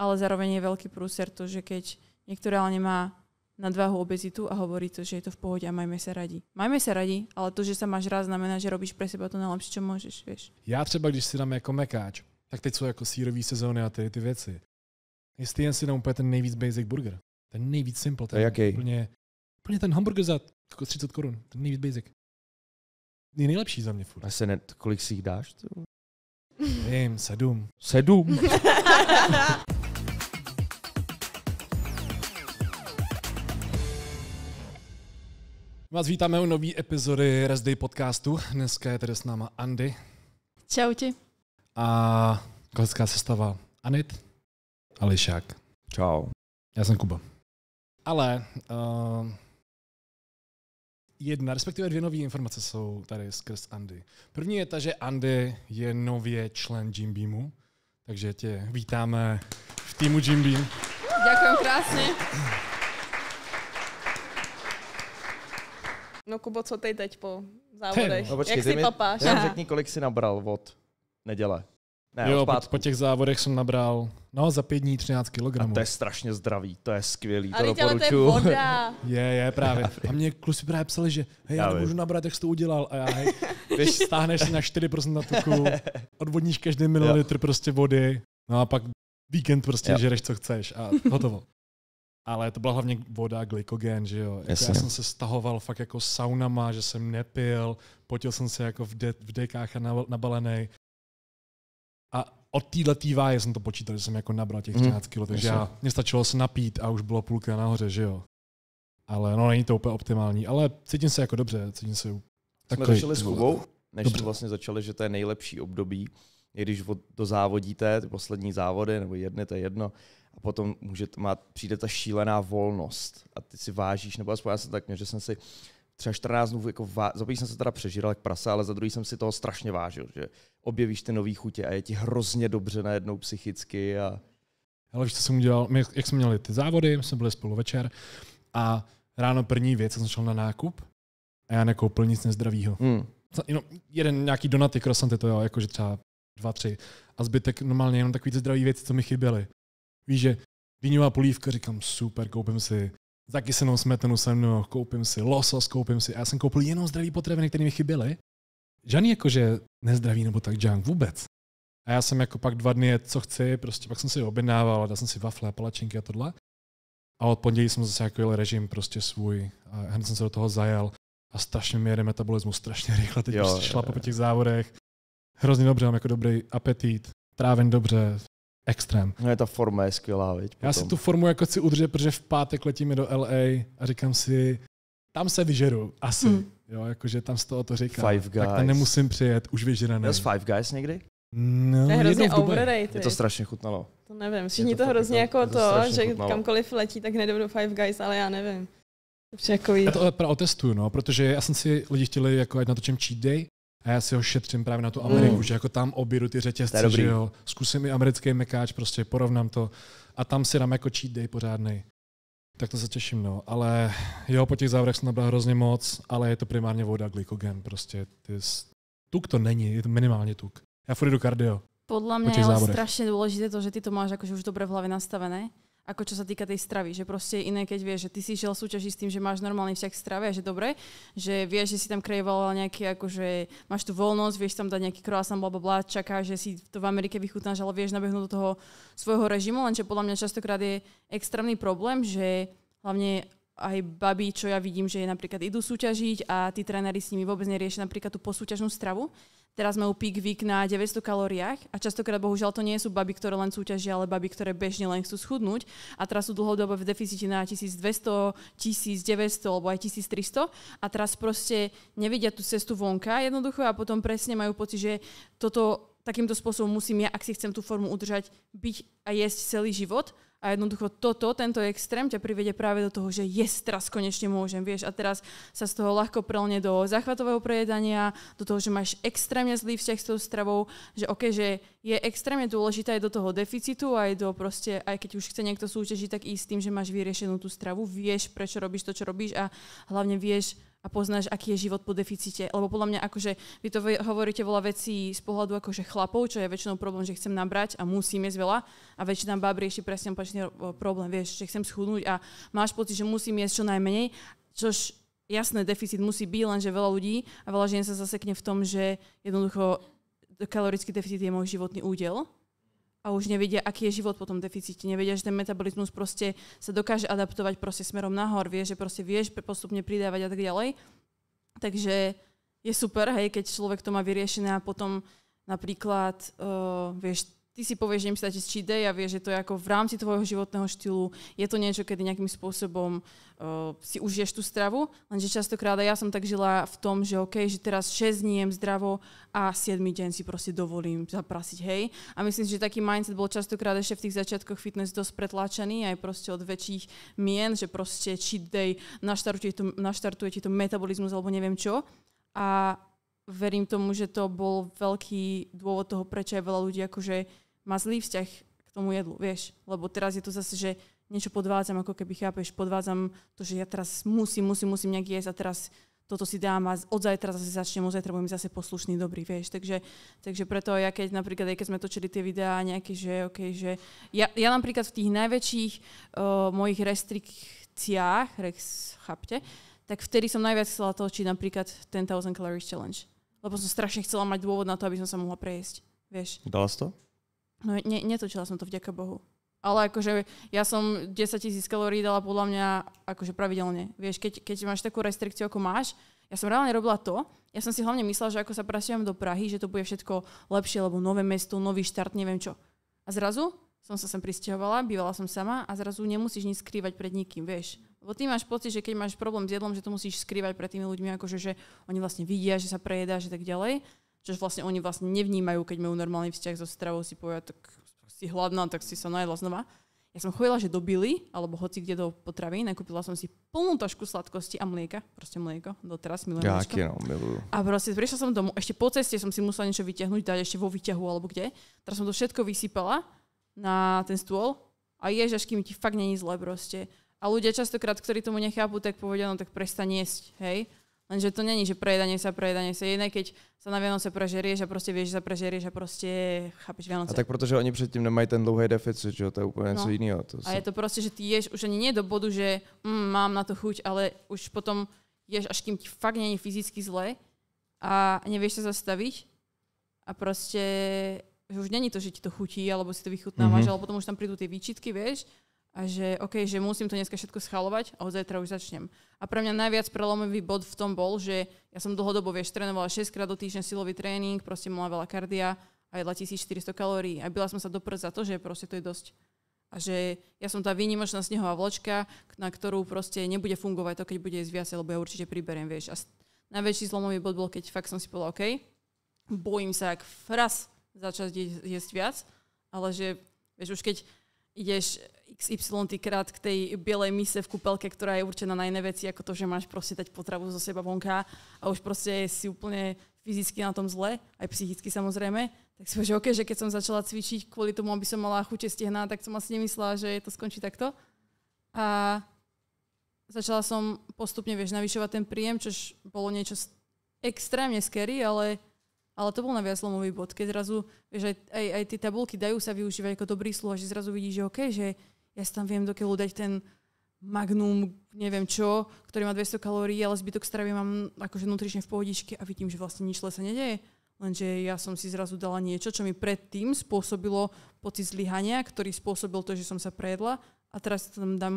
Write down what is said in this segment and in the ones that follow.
ale zároveň je velký průser to, že keď někdo reálně má nadváhu, obezitu a hovorí to, že je to v pohodě a majme se radí. Majme se radí, ale to, že se máš rád, znamená, že robíš pro sebe to nejlepší, co můžeš, víš. Já třeba, když si dám jako mekáč, tak teď jsou jako sírový sezóny a ty ty věci. Jestli jen si dám úplně ten nejvíc basic burger, ten nejvíc simple, ten a jaký? Úplně, úplně ten hamburger za 30 jako korun, ten nejvíc basic. Je nejlepší za mě furt. A se net, kolik si jich dáš? Vím, sedm. Sedm? Vás vítáme u nové epizody Rest Day podcastu. Dneska je tady s náma Andy. Čau ti. A klasická sestava Anit. Ališák. Čau. Já jsem Kuba. Ale uh, jedna, respektive dvě nové informace jsou tady skrz Andy. První je ta, že Andy je nově člen Jim Beamu, takže tě vítáme v týmu Jim Beam. Děkuji krásně. No Kubo, co ty teď po závodech? No, počkej, Jak jsi mi, papáš? Já řekni, kolik jsi nabral od neděle. Ne, jo, po, po těch závodech jsem nabral, no za pět dní 13 kg. A to je strašně zdravý, to je skvělý, to doporučuji. Ale to je voda. je, je, právě. A mě kluci právě psali, že hej, já, já nemůžu nabrat, jak jsi to udělal. A já, hej, když stáhneš si na 4% na tuku, odvodníš každý mililitr prostě vody, no a pak víkend prostě jo. žereš, co chceš a hotovo ale to byla hlavně voda, glykogen, že jo. Jako já jsem se stahoval fakt jako saunama, že jsem nepil, potil jsem se jako v, de- v dekách a na- nabalený. A od téhle tý váje jsem to počítal, že jsem jako nabral těch 13 mhm. kg, takže já, mě stačilo se napít a už bylo půlka nahoře, že jo. Ale no, není to úplně optimální, ale cítím se jako dobře, cítím se takový. Jsme řešili s Kubou, než dobře. jsme vlastně začali, že to je nejlepší období, i když do závodíte, ty poslední závody, nebo jedny, to je jedno, a potom může to mát, přijde ta šílená volnost a ty si vážíš, nebo aspoň já jsem tak měl, že jsem si třeba 14 dnů, jako vá... za jsem se teda přežil jak prasa, ale za druhý jsem si toho strašně vážil, že objevíš ty nové chutě a je ti hrozně dobře najednou psychicky a... Ale víš, co jsem udělal, my, jak jsme měli ty závody, jsme byli spolu večer a ráno první věc, jsem šel na nákup a já nekoupil nic nezdravého. Hmm. Jenom jeden nějaký donaty, krosanty to jo, jakože třeba dva, tři. A zbytek normálně jenom takový ty zdraví věci, co mi chyběly. Víš, že dýňová polívka, říkám super, koupím si zakysenou smetanu se mnou, koupím si losos, koupím si. A já jsem koupil jenom zdraví potraviny, které mi chyběly. Žádný jakože nezdraví nebo tak junk vůbec. A já jsem jako pak dva dny co chci, prostě pak jsem si objednával, dal jsem si wafle, palačinky a tohle. A od pondělí jsem zase jako jel režim prostě svůj. A hned jsem se do toho zajel. A strašně mi jede metabolismus strašně rychle, teď jo, prostě šla po těch závodech. Hrozně dobře, mám jako dobrý apetit, tráven dobře, extrém. No je ta forma je skvělá, viď? Já si tu formu jako si udržet, protože v pátek letíme do LA a říkám si, tam se vyžeru, asi. Mm. Jo, jakože tam z toho to říkám. Five guys. Tak tam nemusím přijet, už vyžerený. Jel Five Guys někdy? No, to je hrozně overrated. Je to strašně chutnalo. To nevím, všichni to, to hrozně to, jako, jako to, to že chutnalo. kamkoliv letí, tak nejdou do Five Guys, ale já nevím. Takový... Já to otestuju, no, protože já jsem si lidi chtěli, jako ať natočím cheat day, a já si ho šetřím právě na tu mm. Ameriku, mm. že jako tam objedu ty řetězce, že jo, zkusím i americký mekáč, prostě porovnám to a tam si dám jako cheat day pořádnej. Tak to se těším, no. Ale jo, po těch závodech jsem nabral hrozně moc, ale je to primárně voda, glykogen, prostě. Ty, tuk to není, je to minimálně tuk. Já furt jdu kardio. Podle mě je strašně důležité to, že ty to máš jakože už dobře v hlavě nastavené ako čo sa týka tej stravy, že proste iné, keď vieš, že ty si šiel súťaži s tým, že máš normálny vzťah k strave a že dobre, že vieš, že si tam krejovala nejaký, akože máš tu voľnosť, vieš tam dať nejaký croissant, bla, bla, bla, čaká, že si to v Amerike vychutnáš, ale vieš nabehnúť do toho svojho režimu, lenže podľa mňa častokrát je extrémny problém, že hlavne aj babi, čo ja vidím, že napríklad idú súťažiť a tí tréneri s nimi vôbec neriešia napríklad tú posúťažnú stravu, Teraz majú peak week na 900 kalóriách a častokrát bohužiaľ to nie sú baby, ktoré len súťažia, ale baby, ktoré bežne len chcú schudnúť a teraz sú dlhodobo v deficite na 1200, 1900 alebo aj 1300 a teraz proste nevidia tú cestu vonka jednoducho a potom presne majú pocit, že toto takýmto spôsobom musím ja, ak si chcem tú formu udržať, byť a jesť celý život a jednoducho toto, tento extrém ťa privede práve do toho, že yes, teraz konečne môžem, vieš, a teraz sa z toho ľahko prelne do zachvatového prejedania, do toho, že máš extrémne zlý vzťah s tou stravou, že ok, že je extrémne dôležité aj do toho deficitu, aj do proste, aj keď už chce niekto súťažiť, tak ísť tým, že máš vyriešenú tú stravu, vieš, prečo robíš to, čo robíš a hlavne vieš, a poznáš, aký je život po deficite. Lebo podľa mňa, akože vy to hovoríte veľa vecí z pohľadu akože chlapov, čo je väčšinou problém, že chcem nabrať a musím jesť veľa a väčšina báb rieši presne opačný problém, vieš, že chcem schudnúť a máš pocit, že musím jesť čo najmenej, čož jasné, deficit musí byť, lenže veľa ľudí a veľa žien sa zasekne v tom, že jednoducho kalorický deficit je môj životný údel a už nevedia, aký je život po tom deficite. Nevedia, že ten metabolizmus proste sa dokáže adaptovať proste smerom nahor. Vie, že proste vieš postupne pridávať a tak ďalej. Takže je super, hej, keď človek to má vyriešené a potom napríklad, uh, eh, vieš, ty si povieš, že im stačí cheat day, a vieš, že to je ako v rámci tvojho životného štýlu, je to niečo, kedy nejakým spôsobom uh, eh, si užiješ tú stravu, lenže častokrát ja som tak žila v tom, že OK, že teraz 6 dní jem zdravo a 7 deň si proste dovolím zaprasiť, hej. A myslím že taký mindset bol častokrát ešte v tých začiatkoch fitness dosť pretláčaný aj proste od väčších mien, že proste cheat day naštartuje, to, naštartuje ti to metabolizmus alebo neviem čo. A verím tomu, že to bol veľký dôvod toho, prečo aj veľa ľudí akože má zlý vzťah k tomu jedlu, vieš. Lebo teraz je to zase, že niečo podvádzam, ako keby chápeš, podvádzam to, že ja teraz musím, musím, musím nejak jesť a teraz toto si dám a od zajtra zase začnem, od zajtra budem zase poslušný, dobrý, vieš. Takže, takže preto ja keď napríklad, aj keď sme točili tie videá nejaké, že, okay, že ja, ja napríklad v tých najväčších uh, mojich restrikciách, rex, chápte, tak vtedy som najviac chcela točiť napríklad 10,000 calories challenge lebo som prostě strašne chcela mať dôvod na to, aby som sa mohla prejsť. Vieš. Dala si to? No, ne, netočila som to, vďaka Bohu. Ale akože ja som 10 tisíc kalórií dala podľa mňa akože pravidelne. Vieš, keď, keď máš takú restrikciu, ako máš, ja som reálne robila to, ja som si hlavne myslela, že ako sa prasujem do Prahy, že to bude všetko lepšie, lebo nové mesto, nový štart, neviem čo. A zrazu som sa sem pristahovala, bývala som sama a zrazu nemusíš nič skrývať pred nikým, vieš. Lebo ty máš pocit, že keď máš problém s jedlom, že to musíš skrývať pred tými ľuďmi, akože že oni vlastne vidia, že sa prejedá, že tak ďalej. Čož vlastne oni vlastne nevnímajú, keď majú normálny vzťah so stravou, si povedia, tak si hladná, tak si sa najedla znova. Ja som chodila, že do Billy, alebo hoci kde do potravy, nakúpila som si plnú tašku sladkosti a mlieka, proste mlieko, doteraz milujem ja, No, miluju. A proste prišla som domov, ešte po ceste som si musela niečo vyťahnuť, dať ešte vo výťahu alebo kde. Teraz som to všetko vysypala na ten stôl a jež, až kým ti fakt není zle proste. A ľudia častokrát, ktorí tomu nechápu, tak povedia, no tak prestaň jesť, hej? Lenže to není, že prejedanie sa, prejedanie sa. Jiné, keď sa na Vianoce prežerieš a prostě vieš, že sa prežerieš a prostě chápeš Vianoce. A tak protože oni předtím nemají ten dlouhý deficit, že jo, to je úplně no. jiného. To a je to prostě, že ty ješ už ani nie do bodu, že mm, mám na to chuť, ale už potom ješ, až kým ti fakt není fyzicky zle a nevieš se zastavit a prostě že už není to, že ti to chutí, alebo si to vychutnáváš, mm -hmm. ale potom už tam přijdou ty výčitky, víš, a že OK, že musím to dneska všetko schalovať a od zajtra už začnem. A pre mňa najviac prelomový bod v tom bol, že ja som dlhodobo, vieš, trénovala 6 krát do týždňa silový tréning, proste mala veľa kardia a jedla 1400 kalórií a byla som sa do za to, že proste to je dosť. A že ja som tá výnimočná snehová vločka, na ktorú proste nebude fungovať to, keď bude jesť viacej, lebo ja určite priberiem, vieš. A najväčší zlomový bod bol, keď fakt som si povedala, OK, bojím sa, ak raz začať jesť viac, ale že, vieš, už keď ideš XY krát k tej bielej mise v kúpelke, ktorá je určená na iné veci, ako to, že máš proste dať potravu zo seba vonka a už proste si úplne fyzicky na tom zle, aj psychicky samozrejme, tak si že OK, že keď som začala cvičiť kvôli tomu, aby som mala chuť stehná, tak som asi nemyslela, že to skončí takto. A začala som postupne, vieš, navyšovať ten príjem, čož bolo niečo extrémne scary, ale, ale to bol na zlomový bod, keď zrazu, vieš, aj, aj, aj tie tabulky dajú sa využívať ako dobrý sluha, že zrazu vidíš, že OK, že ja si tam viem do keľu dať ten magnum, neviem čo, ktorý má 200 kalórií, ale zbytok stravy mám akože nutrične v pohodičke a vidím, že vlastne nič sa nedeje. Lenže ja som si zrazu dala niečo, čo mi predtým spôsobilo pocit zlyhania, ktorý spôsobil to, že som sa prejedla a teraz to tam dám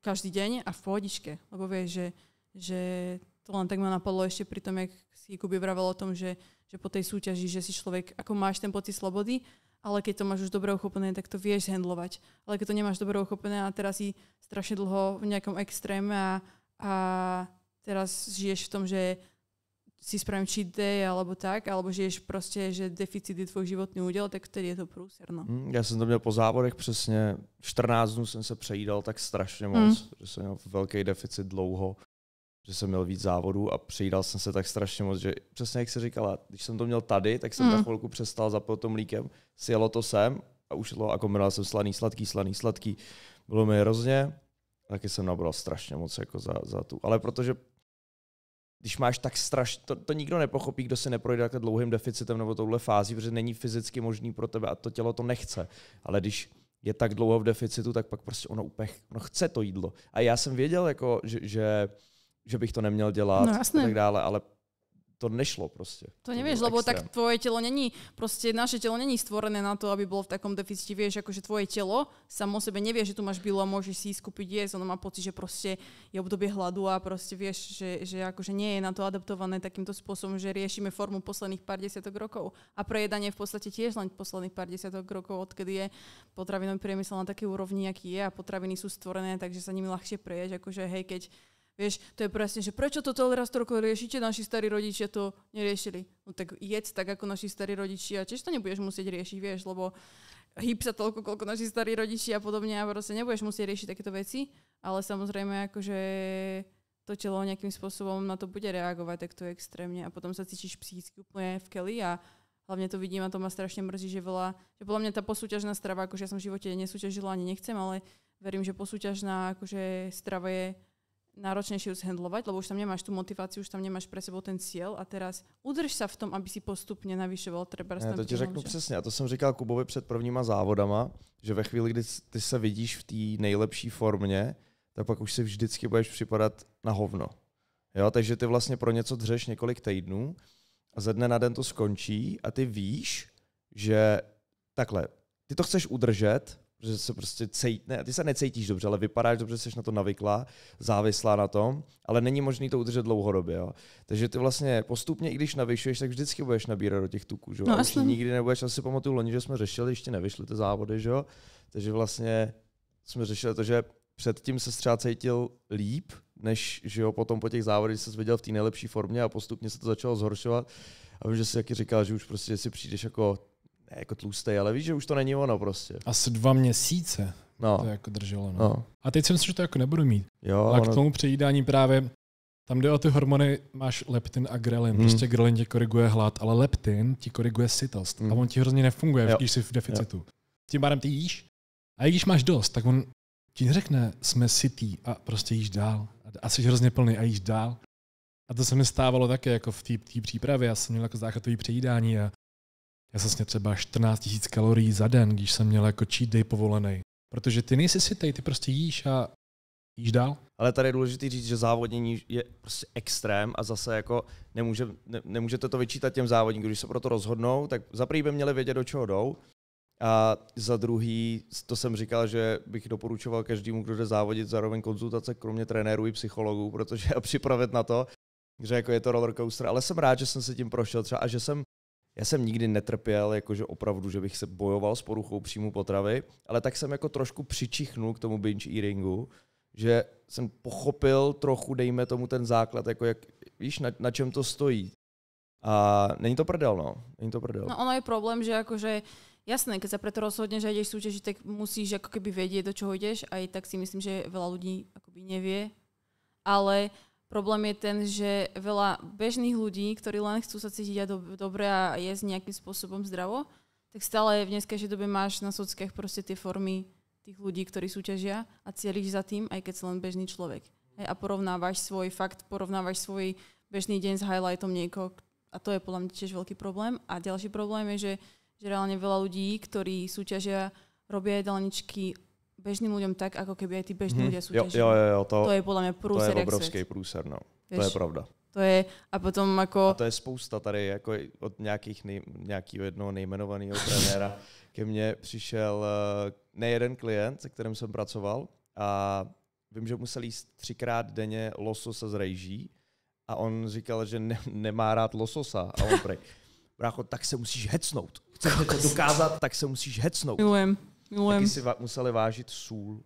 každý deň a v pohodičke. Lebo vieš, že, že to len tak ma napadlo ešte pri tom, jak si Kubi vravel o tom, že, že po tej súťaži, že si človek, ako máš ten pocit slobody, ale keď to máš už dobre uchopené, tak to vieš handlovať. Ale keď to nemáš dobre uchopené a teraz si strašne dlho v nejakom extréme a, a teraz žiješ v tom, že si spravím cheat day alebo tak, alebo žiješ prostě, že deficit je tvoj životný údel, tak vtedy je to průser. No. Hm, já jsem to měl po závodech přesně 14 dnů jsem se přejídal tak strašně hm. moc, mm. že jsem měl velký deficit dlouho že jsem měl víc závodů a přijídal jsem se tak strašně moc, že přesně jak se říkala, když jsem to měl tady, tak jsem mm. na hmm. chvilku přestal za to mlíkem, sjelo to sem a ušlo a kombinoval jsem slaný, sladký, slaný, sladký. Bylo mi hrozně, taky jsem nabral strašně moc jako za, za tu. Ale protože když máš tak straš, to, to nikdo nepochopí, kdo si neprojde takhle dlouhým deficitem nebo touhle fází, protože není fyzicky možný pro tebe a to tělo to nechce. Ale když je tak dlouho v deficitu, tak pak prostě ono úplně ono chce to jídlo. A já jsem věděl, jako, že, že že bych to neměl dělat no, a tak dále, ale to nešlo prostě. To, to nevíš, lebo tak tvoje tělo není, prostě naše tělo není stvorené na to, aby bylo v takom víš, jako že tvoje tělo samo sebe neví, že tu máš bylo a můžeš si skupit jíst, ono má pocit, že prostě je období hladu a prostě víš, že, že jakože nie je na to adaptované takýmto způsobem, že řešíme formu posledních pár desiatok rokov. A prejedanie v podstatě tiež len posledných pár desiatok rokov, odkedy je potravinový priemysel na takej úrovni, jaký je a potraviny jsou stvorené, takže sa nimi ľahšie preješ, jakože hej, keď Vieš, to je presne, že prečo to celé raz toľko riešite, naši starí rodičia to neriešili. No tak jedz tak, ako naši starí rodičia, tiež to nebudeš musieť riešiť, vieš, lebo hýb sa toľko, koľko naši starí rodičia a podobne a proste nebudeš musieť riešiť takéto veci, ale samozrejme akože to telo nejakým spôsobom na to bude reagovať takto extrémne a potom sa cítiš psychicky úplne v keli a hlavne to vidím a to ma strašne mrzí, že veľa, že podľa mňa tá posúťažná strava, akože ja som v živote nesúťažila ani nechcem, ale verím, že posúťažná akože strava je náročnejšie ju zhandlovať, lebo už tam nemáš tú motiváciu, už tam nemáš pre sebou ten cieľ a teraz udrž sa v tom, aby si postupně navyšoval treba. Ja to ti řeknu že... přesně, a to jsem říkal Kubovi před prvníma závodama, že ve chvíli, kdy ty se vidíš v té nejlepší formě, tak pak už si vždycky budeš připadat na hovno. Jo, takže ty vlastně pro něco dřeš několik týdnů a ze dne na den to skončí a ty víš, že takhle, ty to chceš udržet, že se prostě cejtne, ne, ty se necítíš dobře, ale vypadáš dobře, jsi na to navykla, závislá na tom, ale není možný to udržet dlouhodobě. Jo. Takže ty vlastně postupně, i když navyšuješ, tak vždycky budeš nabírat do těch tuků. Že? No, už nikdy nebudeš, asi pamatuju loni, že jsme řešili, ještě nevyšly ty závody, že? takže vlastně jsme řešili to, že předtím se třeba cítil líp, než že jo, potom po těch závodech se viděl v té nejlepší formě a postupně se to začalo zhoršovat. A vím, že jsi taky říkal, že už prostě si přijdeš jako jako tlustý, ale víš, že už to není ono prostě. Asi dva měsíce no. to jako drželo. No. No. A teď jsem si, že to jako nebudu mít. Jo, k ono... k tomu přejídání právě tam jde o ty hormony, máš leptin a grelin. Hmm. Prostě grelin ti koriguje hlad, ale leptin ti koriguje sytost. Hmm. A mhm. on ti hrozně nefunguje, jo. když jsi v deficitu. Jo. Tím pádem ty jíš. A když máš dost, tak on ti řekne, jsme sytí a prostě jíš dál. A jsi hrozně plný a jíš dál. A to se mi stávalo také jako v té přípravě. Já jsem měl jako záchatový přejídání a já jsem sněl třeba 14 000 kalorií za den, když jsem měl jako cheat day povolený. Protože ty nejsi si ty prostě jíš a jíš dál. Ale tady je důležité říct, že závodnění je prostě extrém a zase jako nemůže, ne, nemůžete to vyčítat těm závodníkům, když se pro to rozhodnou, tak za prvý by měli vědět, do čeho jdou. A za druhý, to jsem říkal, že bych doporučoval každému, kdo jde závodit, zároveň konzultace, kromě trenérů i psychologů, protože a připravit na to, že jako je to roller coaster. Ale jsem rád, že jsem se tím prošel třeba a že jsem já jsem nikdy netrpěl, jakože opravdu, že bych se bojoval s poruchou příjmu potravy, ale tak jsem jako trošku přičichnul k tomu binge eatingu, že jsem pochopil trochu, dejme tomu ten základ, jako jak, víš, na, na čem to stojí. A není to prdel, no. Není to prdel. No ono je problém, že jakože Jasné, když se proto rozhodně, že jdeš súťažiť, tak musíš jako keby vědět, do čeho jdeš, a i tak si myslím, že veľa lidí akoby nevie. Ale Problém je ten, že veľa bežných ľudí, ktorí len chcú sa cítiť dob dobre a jesť nejakým spôsobom zdravo, tak stále v dneskejšej dobe máš na sockách proste tie formy tých ľudí, ktorí súťažia a cieľiš za tým, aj keď si len bežný človek. Hej, a porovnávaš svoj fakt, porovnávaš svoj bežný deň s highlightom niekoho a to je podľa mňa tiež veľký problém. A ďalší problém je, že, že reálne veľa ľudí, ktorí súťažia, robia jedalničky bežným ľuďom tak, ako keby aj tí bežní hmm. ľudia sú Jo, jo, jo, to, to je podľa mňa prúser. To je obrovský prúser, no. Vieš? to je pravda. To je, a potom jako... A to je spousta tady, jako od nějakých nej, nějakého jednoho nejmenovaného trenéra. Ke mně přišel eh, nejeden klient, se kterým jsem pracoval a vím, že musel jíst třikrát denně lososa z rejží a on říkal, že ne, nemá rád lososa a on prej. Brácho, tak se musíš hecnout. Chceš to dokázat, tak se musíš hecnout. Milujem. Milujem. taky si va- museli vážit sůl.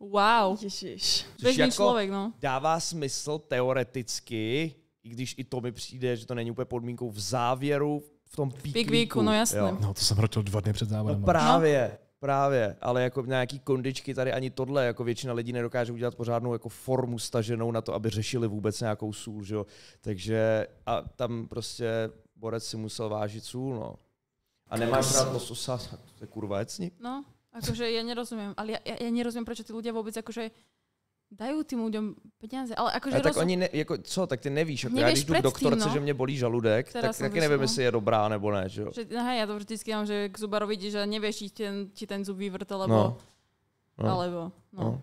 Wow. Ježiš. Běžný jako člověk, no. dává smysl teoreticky, i když i to mi přijde, že to není úplně podmínkou v závěru, v tom pík, no jasně. No to jsem rotil dva dny před závodem. No právě. No. Právě, ale jako nějaký kondičky tady ani tohle, jako většina lidí nedokáže udělat pořádnou jako formu staženou na to, aby řešili vůbec nějakou sůl, že jo. Takže a tam prostě borec si musel vážit sůl, no. A nemáš rád lososa, to je kurva jecni. No, Akože ja nerozumiem, ale ja, ja, ja nerozumiem, prečo tí ľudia vôbec akože dajú tým ľuďom peniaze. Ale akože a tak rozum... oni, ne, jako, co, tak ty nevíš, ako nevíš já když jdu k doktorce, no, že mě bolí žaludek, tak taky nevím, jestli je dobrá nebo ne. Že jo? Že, aha, no já to vždycky mám, že k zubarovi jdi, že nevíš, či ten, či ten zub vyvrt, alebo, no. No. alebo no. no.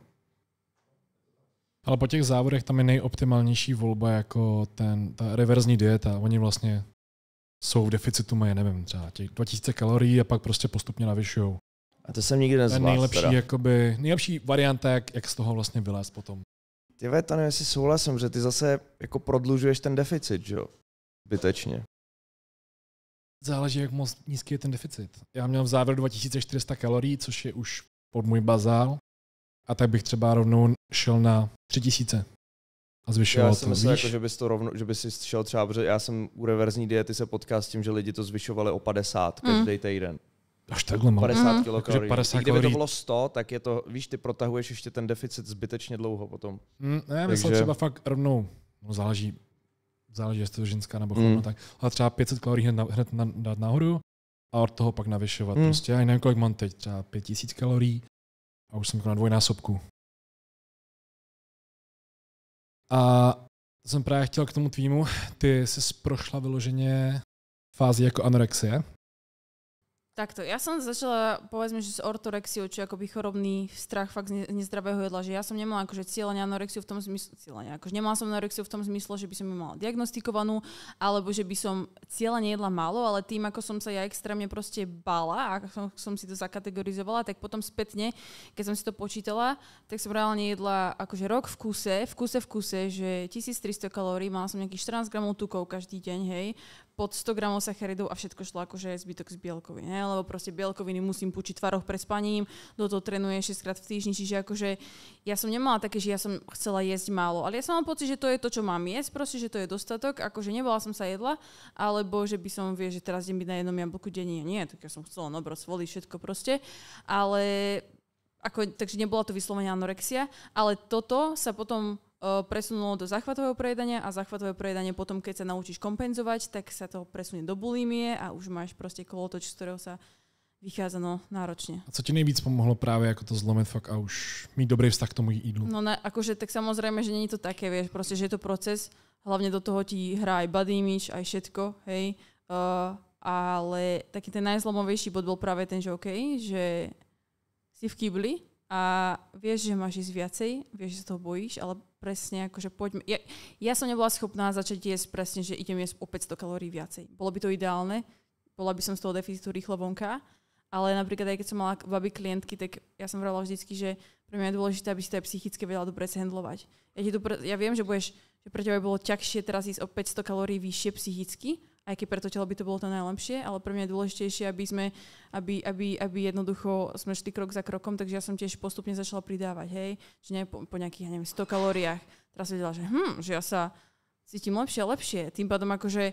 Ale po těch závodech tam je nejoptimálnější volba jako ten, ta reverzní dieta. Oni vlastně jsou v deficitu, mají, nevím, třeba těch 2000 kalorií a pak prostě postupně navyšují. A to jsem nikdy nezvládl. Nejlepší, teda. jakoby, nejlepší varianta, jak, jak z toho vlastně vylézt potom. Ty ve, to nevím, jestli souhlasím, že ty zase jako prodlužuješ ten deficit, že jo? Bytečně. Záleží, jak moc nízký je ten deficit. Já měl v závěru 2400 kalorií, což je už pod můj bazál. A tak bych třeba rovnou šel na 3000 a zvyšoval já jsem to, myslel, víš? Jako, že bys to rovno, že bys šel třeba, protože já jsem u reverzní diety se potkal s tím, že lidi to zvyšovali o 50 každý mm. týden. Až takhle mám. 50 kilokalorii. 50 I kdyby to bylo 100, tak je to, víš, ty protahuješ ještě ten deficit zbytečně dlouho potom. Mm, ne, já že Takže... třeba fakt rovnou, no záleží, záleží, jestli to ženská nebo chlapa, mm. tak, ale třeba 500 kg hned, na, hned na, dát nahoru a od toho pak navyšovat. Mm. Prostě já nevím, kolik mám teď, třeba 5000 kalorií a už jsem jako na dvojnásobku. A jsem právě chtěl k tomu tvýmu, ty jsi prošla vyloženě fázi jako anorexie, Takto, ja som začala, povedzme, že s ortorexiou, čo je akoby chorobný strach fakt z nezdravého jedla, že ja som nemala akože cieľene anorexiu v tom zmysle, cieľene, akože nemala som anorexiu v tom zmysle, že by som ju mala diagnostikovanú, alebo že by som cieľene jedla málo, ale tým, ako som sa ja extrémne proste bala a som, som si to zakategorizovala, tak potom spätne, keď som si to počítala, tak som reálne jedla akože rok v kuse, v kuse, v kuse, že 1300 kalórií, mala som nejakých 14 gramov tukov každý deň, hej, pod 100 gramov sacharidov a všetko šlo akože zbytok z bielkovín, ne? lebo proste bielkoviny musím pučiť tvaroch pred spaním, do toho trénuje 6 krát v týždni, čiže akože ja som nemala také, že ja som chcela jesť málo, ale ja som mám pocit, že to je to, čo mám jesť, proste, že to je dostatok, akože nebola som sa jedla, alebo že by som, vie, že teraz idem byť na jednom jablku denne, nie, tak ja som chcela no, svoliť všetko proste, ale ako, takže nebola to vyslovene anorexia, ale toto sa potom Eh, presunulo do zachvatového prejedania a zachvatové prejedanie potom, keď sa naučíš kompenzovať, tak sa to presunie do bulimie a už máš prostě kolotoč, z ktorého sa vychází no, náročně. A co ti nejvíc pomohlo právě jako to zlomit fakt a už mít dobrý vztah k tomu jídlu? No ne, akože tak samozřejmě, že není to také, vieš, prostě, že je to proces, hlavně do toho ti hrá i body image, aj všetko, hej. Uh, ale taky ten najzlomovější bod byl právě ten, že OK, že si v kýbli a vieš, že máš jíst viacej, vieš, že se toho bojíš, ale presne, akože poďme. Ja, ja som nebola schopná začať jesť presne, že idem jesť o 500 kalórií viacej. Bolo by to ideálne, bola by som z toho deficitu rýchlo vonka, ale napríklad aj keď som mala babi klientky, tak ja som vrala vždycky, že pre mňa je dôležité, aby si to aj psychicky vedela dobre zhandlovať. Ja, ti to, ja viem, že budeš, že pre teba bolo ťažšie teraz ísť o 500 kalórií vyššie psychicky, aj keď pre to telo by to bolo to najlepšie, ale pre mňa je dôležitejšie, aby sme, aby, aby, aby jednoducho sme šli krok za krokom, takže ja som tiež postupne začala pridávať, hej, že ne po, po nejakých, ja neviem, 100 kalóriách. Teraz vedela, že hm, že ja sa cítim lepšie a lepšie. Tým pádom akože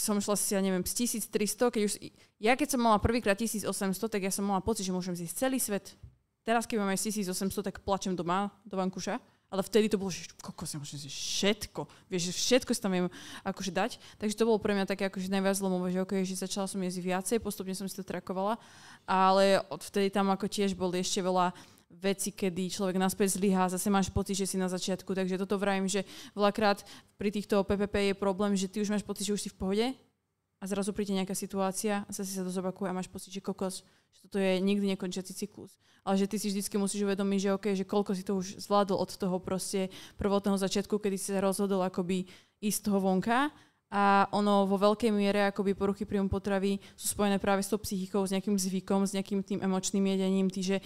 som šla si, ja neviem, z 1300, keď už, ja keď som mala prvýkrát 1800, tak ja som mala pocit, že môžem zísť celý svet. Teraz, keď mám aj 1800, tak plačem doma do vankuša ale vtedy to bolo, že kokos, nemôžem si všetko. Vieš, že všetko si tam viem akože dať. Takže to bolo pre mňa také akože najviac zlomové, že, okay, že začala som jesť viacej, postupne som si to trakovala. Ale vtedy tam ako tiež boli ešte veľa veci, kedy človek naspäť zlyhá, zase máš pocit, že si na začiatku. Takže toto vravím, že veľakrát pri týchto PPP je problém, že ty už máš pocit, že už si v pohode, a zrazu príde nejaká situácia a zase sa to zopakuje a máš pocit, že kokos, že toto je nikdy nekončiaci cyklus. Ale že ty si vždycky musíš uvedomiť, že okay, že koľko si to už zvládol od toho proste prvotného začiatku, kedy si sa rozhodol akoby ísť z toho vonka a ono vo veľkej miere akoby poruchy príjmu potravy sú spojené práve s tou psychikou, s nejakým zvykom, s nejakým tým emočným jedením, ty, že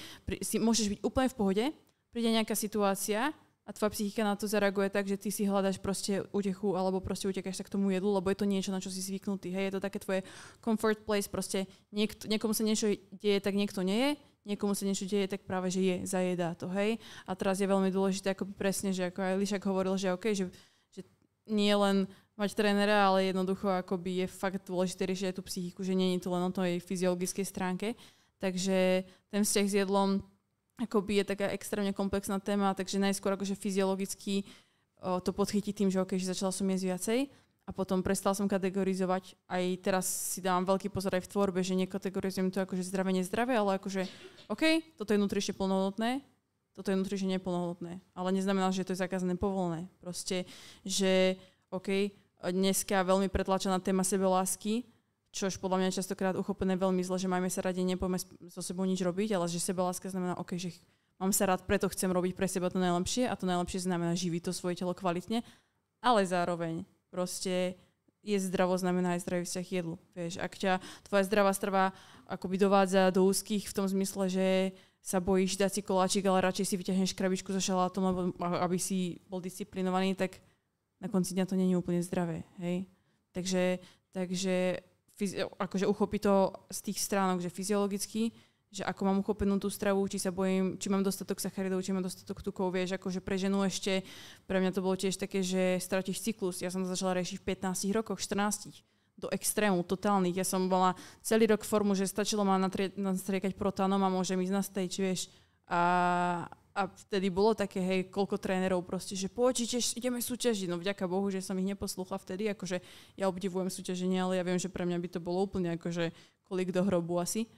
si môžeš byť úplne v pohode, príde nejaká situácia a tvoja psychika na to zareaguje tak, že ty si hľadaš proste utechu alebo proste utekáš sa k tomu jedlu, lebo je to niečo, na čo si zvyknutý. Hej, je to také tvoje comfort place, proste niekto, niekomu sa niečo deje, tak niekto nie je, niekomu sa niečo deje, tak práve, že je, zajedá to, hej. A teraz je veľmi dôležité, ako presne, že ako aj Lišak hovoril, že OK, že, že nie len mať trénera, ale jednoducho akoby je fakt dôležité riešiť aj tú psychiku, že není to len o tej fyziologickej stránke. Takže ten vzťah s jedlom akoby je taká extrémne komplexná téma, takže najskôr akože fyziologicky o, to podchytí tým, že okay, že začala som jesť viacej a potom prestala som kategorizovať. Aj teraz si dávam veľký pozor aj v tvorbe, že nekategorizujem to akože zdravé, nezdravé, ale akože OK, toto je nutrične plnohodnotné, toto je nutrične neplnohodnotné. Ale neznamená, že to je zakázané povolné, Proste, že OK, dneska veľmi pretlačená téma sebelásky, Čož podľa mňa častokrát uchopené veľmi zle, že majme sa radi, nepojme so sebou nič robiť, ale že láska znamená, OK, že mám sa rád, preto chcem robiť pre seba to najlepšie a to najlepšie znamená živiť to svoje telo kvalitne, ale zároveň proste je zdravo znamená aj zdravý vzťah jedlu. Vieš, ak ťa tvoja zdravá strava akoby dovádza do úzkých v tom zmysle, že sa bojíš dať si koláčik, ale radšej si vyťahneš krabičku so šalátom, lebo, aby si bol disciplinovaný, tak na konci dňa to není úplne zdravé. Hej? Takže, takže akože uchopí to z tých stránok, že fyziologicky, že ako mám uchopenú tú stravu, či sa bojím, či mám dostatok sacharidov, či mám dostatok tukov, vieš, akože pre ženu ešte, pre mňa to bolo tiež také, že stratíš cyklus. Ja som to začala riešiť v 15 rokoch, 14 do extrému, totálnych. Ja som bola celý rok v formu, že stačilo ma natrie, nastriekať protanom a môžem ísť na stage, vieš. A, a vtedy bolo také, hej, koľko trénerov proste, že poď, ideme súťažiť. No vďaka Bohu, že som ich neposlúchla vtedy, akože ja obdivujem súťaženie, ale ja viem, že pre mňa by to bolo úplne akože kolik do hrobu asi.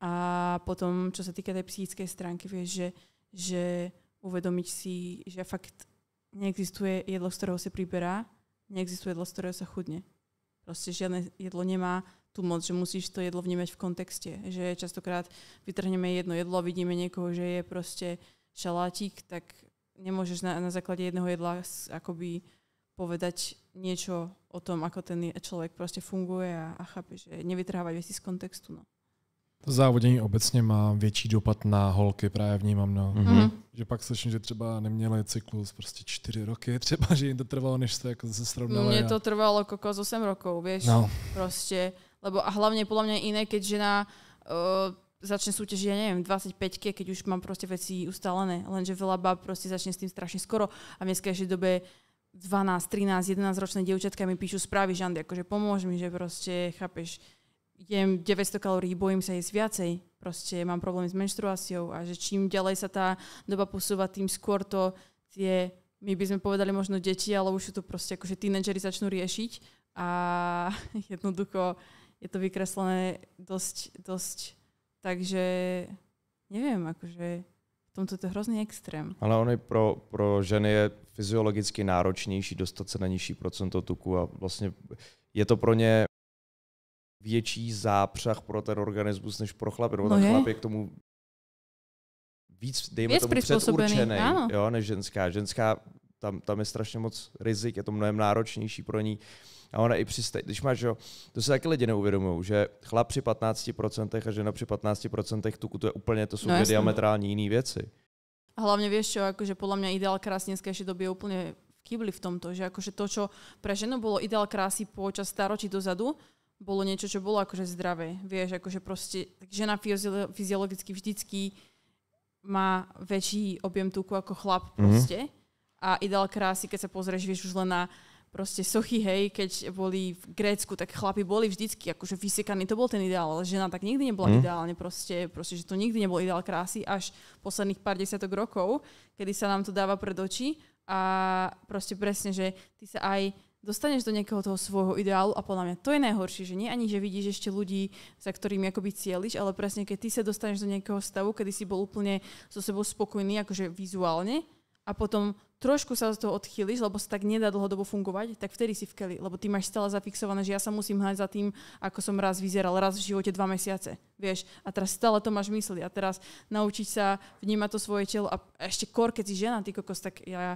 A potom, čo sa týka tej psychickej stránky, vieš, že, že uvedomiť si, že fakt neexistuje jedlo, z ktorého sa priberá, neexistuje jedlo, z ktorého sa chudne. Proste žiadne jedlo nemá tu moc, že musíš to jedlo vnímať v kontexte. Že častokrát vytrhneme jedno jedlo a vidíme niekoho, že je proste šalátik, tak nemôžeš na, na základe jedného jedla akoby povedať niečo o tom, ako ten člověk prostě funguje a, a chápe, že nevytrhávat věci z kontextu. No. To závodění obecně má větší dopad na holky, právě vnímám. No. Mm-hmm. Že pak slyším, že třeba neměli cyklus prostě čtyři roky, třeba, že jim to trvalo, než se jako zase srovnali. Mně to a... trvalo z 8 rokov, víš? No. Prostě, lebo a hlavně podle mě jiné, keď žena uh, začne súťažiť, ja neviem, 25 keď už mám proste veci ustálené, lenže veľa bab proste začne s tým strašne skoro a v dneskajšej dobe 12, 13, 11 ročné dievčatka mi píšu správy, že Andy, akože pomôž mi, že proste, chápeš, jem 900 kalórií, bojím sa jesť viacej, proste mám problémy s menštruáciou a že čím ďalej sa tá doba posúva, tým skôr to tie, my by sme povedali možno deti, ale už sú to proste akože tínedžeri začnú riešiť a jednoducho je to vykreslené dosť, dosť takže nevím, jakože v tomto to je hrozný extrém. Ale ono je pro, pro ženy je fyziologicky náročnější dostat se na nižší procento tuku a vlastně je to pro ně větší zápřah pro ten organismus než pro chlapy. no ten je. chlap je k tomu víc, dejme víc tomu, předurčený, jo, než ženská. Ženská, tam, tam je strašně moc rizik, je to mnohem náročnější pro ní. A ona i při stej, když máš, jo, to se taky lidi neuvědomují, že chlap při 15% a žena při 15% tuku, to je úplně, to jsou no, diametrální jiné věci. A hlavně víš, čo, jakože podle mě ideál krásy dneskajšej doby je úplně v kýbli v tomto, že jakože to, co pro ženu bylo ideál krásy počas staročí dozadu, bylo něco, co bylo jakože zdravé. Víš, jakože prostě, žena fyziologicky vždycky má větší objem tuku jako chlap mhm. prostě. Mm-hmm. A ideál krásy, keď se pozřeš, víš, už len na proste sochy, hej, keď boli v Grécku, tak chlapi boli vždycky akože vysekaní, to bol ten ideál, ale žena tak nikdy nebola mm. ideálne proste, proste, že to nikdy nebol ideál krásy až posledných pár desiatok rokov, kedy sa nám to dáva pred oči a proste presne, že ty sa aj dostaneš do nejakého toho svojho ideálu a podľa mňa to je najhoršie, že nie ani, že vidíš ešte ľudí, za ktorými akoby cieliš, ale presne keď ty sa dostaneš do nejakého stavu, kedy si bol úplne so sebou spokojný, akože vizuálne, a potom trošku sa z toho odchýliš, lebo sa tak nedá dlhodobo fungovať, tak vtedy si v keli, lebo ty máš stále zafixované, že ja sa musím hľať za tým, ako som raz vyzeral, raz v živote dva mesiace, vieš, a teraz stále to máš mysli a teraz naučiť sa vnímať to svoje telo a ešte kor, keď si žena, ty kokos, tak ja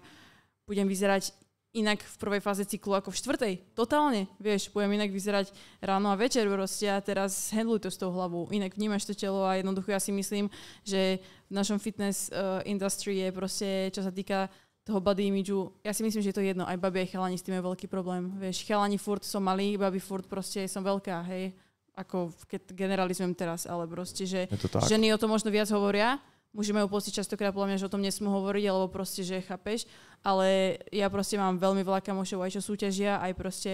budem vyzerať inak v prvej fáze cyklu ako v štvrtej. Totálne, vieš, budem inak vyzerať ráno a večer proste a teraz handluj to s tou hlavou. Inak vnímaš to telo a jednoducho ja si myslím, že v našom fitness uh, industry je proste, čo sa týka toho body imidžu, ja si myslím, že je to jedno. Aj babi, aj chalani s tým je veľký problém. Vieš, chalani furt som malý, babi furt proste som veľká, hej. Ako keď generalizujem teraz, ale proste, že ženy o to možno viac hovoria, muži majú pocit častokrát podľa mňa, že o tom nesmú hovoriť, alebo proste, že chápeš, ale ja proste mám veľmi veľa kamošov aj čo súťažia, aj proste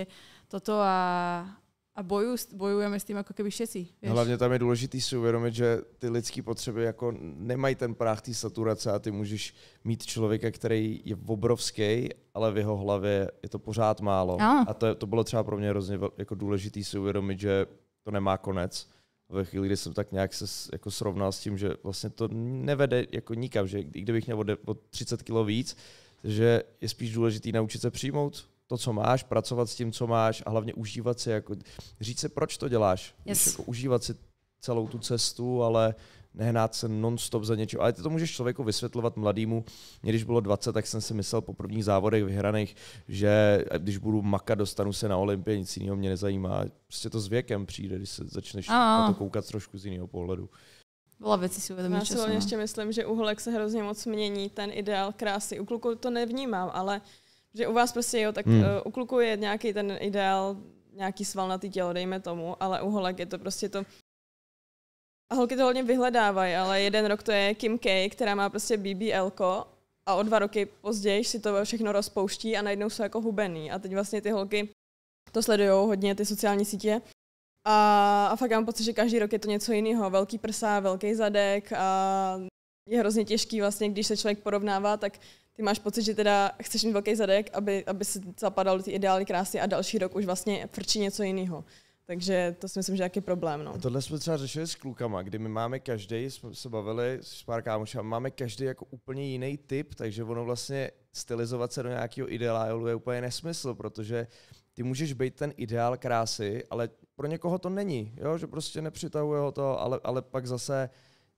toto a, a boju, bojujeme s tím jako keby všetci. Vieš? Hlavne tam je dôležité si uvedomiť, že ty lidské potřeby jako nemají ten práh té saturace a ty můžeš mít člověka, který je obrovský, ale v jeho hlavě je to pořád málo. A, A to, to bylo třeba pro mě hrozně jako důležité si uvědomit, že to nemá konec ve chvíli, kdy jsem tak nějak se jako srovnal s tím, že vlastně to nevede jako nikam, že i kdybych měl o 30 kg víc, že je spíš důležitý naučit se přijmout to, co máš, pracovat s tím, co máš a hlavně užívat si, jako, říct si, proč to děláš. Yes. jako, užívat si celou tu cestu, ale nehnát se non-stop za něčím. Ale ty to můžeš člověku vysvětlovat mladýmu. Mě když bylo 20, tak jsem si myslel po prvních závodech vyhraných, že když budu makat, dostanu se na Olympii, nic jiného mě nezajímá. Prostě to s věkem přijde, když se začneš A-a. na to koukat trošku z jiného pohledu. Byla věci si uvědomit Já si ještě myslím, že u holek se hrozně moc mění ten ideál krásy. U kluku to nevnímám, ale že u vás prostě jo, tak hmm. Eh, u kluku je nějaký ten ideál nějaký svalnatý tělo, dejme tomu, ale u holek je to prostě to a holky to hodně vyhledávají, ale jeden rok to je Kim K, která má prostě BBLko a o dva roky později si to všechno rozpouští a najednou jsou jako hubený. A teď vlastně ty holky to sledují hodně, ty sociální sítě. A, a fakt mám pocit, že každý rok je to něco jiného. Velký prsa, velký zadek a je hrozně těžký vlastně, když se člověk porovnává, tak ty máš pocit, že teda chceš mít velký zadek, aby, aby si zapadal do ty ideální krásy a další rok už vlastně frčí něco jiného. Takže to si myslím, že je problém. No. A tohle jsme třeba řešili s klukama, kdy my máme každý, jsme se bavili s pár kámošem, máme každý jako úplně jiný typ, takže ono vlastně stylizovat se do nějakého ideálu je úplně nesmysl, protože ty můžeš být ten ideál krásy, ale pro někoho to není, jo? že prostě nepřitahuje ho to, ale, ale pak zase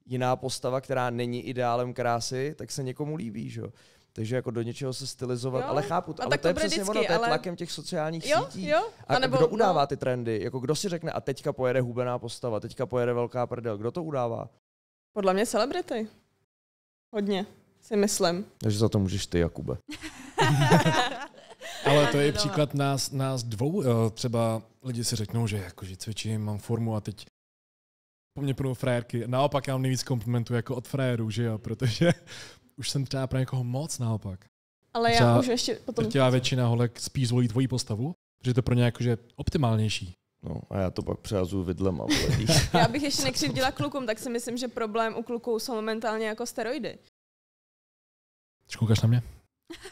jiná postava, která není ideálem krásy, tak se někomu líbí. Že? takže jako do něčeho se stylizovat, jo. ale chápu, to, ale to je přesně vždycky, ono, to je ale... tlakem těch sociálních jo, sítí. Jo? A, a nebo, kdo no. udává no. ty trendy? Jako kdo si řekne, a teďka pojede hubená postava, teďka pojede velká prdel, kdo to udává? Podle mě celebrity. Hodně, si myslím. Takže za to můžeš ty, Jakube. Ale to je příklad nás, nás dvou. Třeba lidi si řeknou, že jakože cvičím, mám formu a teď po mně prvou frajerky. Naopak já mám nejvíc komplimentů jako od frajerů, že jo, protože už jsem třeba pro někoho moc naopak. Ale třeba já už ještě potom... Třeba většina holek spíš zvolí tvoji postavu, protože to pro ně jakože optimálnější. No a já to pak přehazuju a já bych ještě nekřivdila klukům, tak si myslím, že problém u kluků jsou momentálně jako steroidy. koukáš na mě?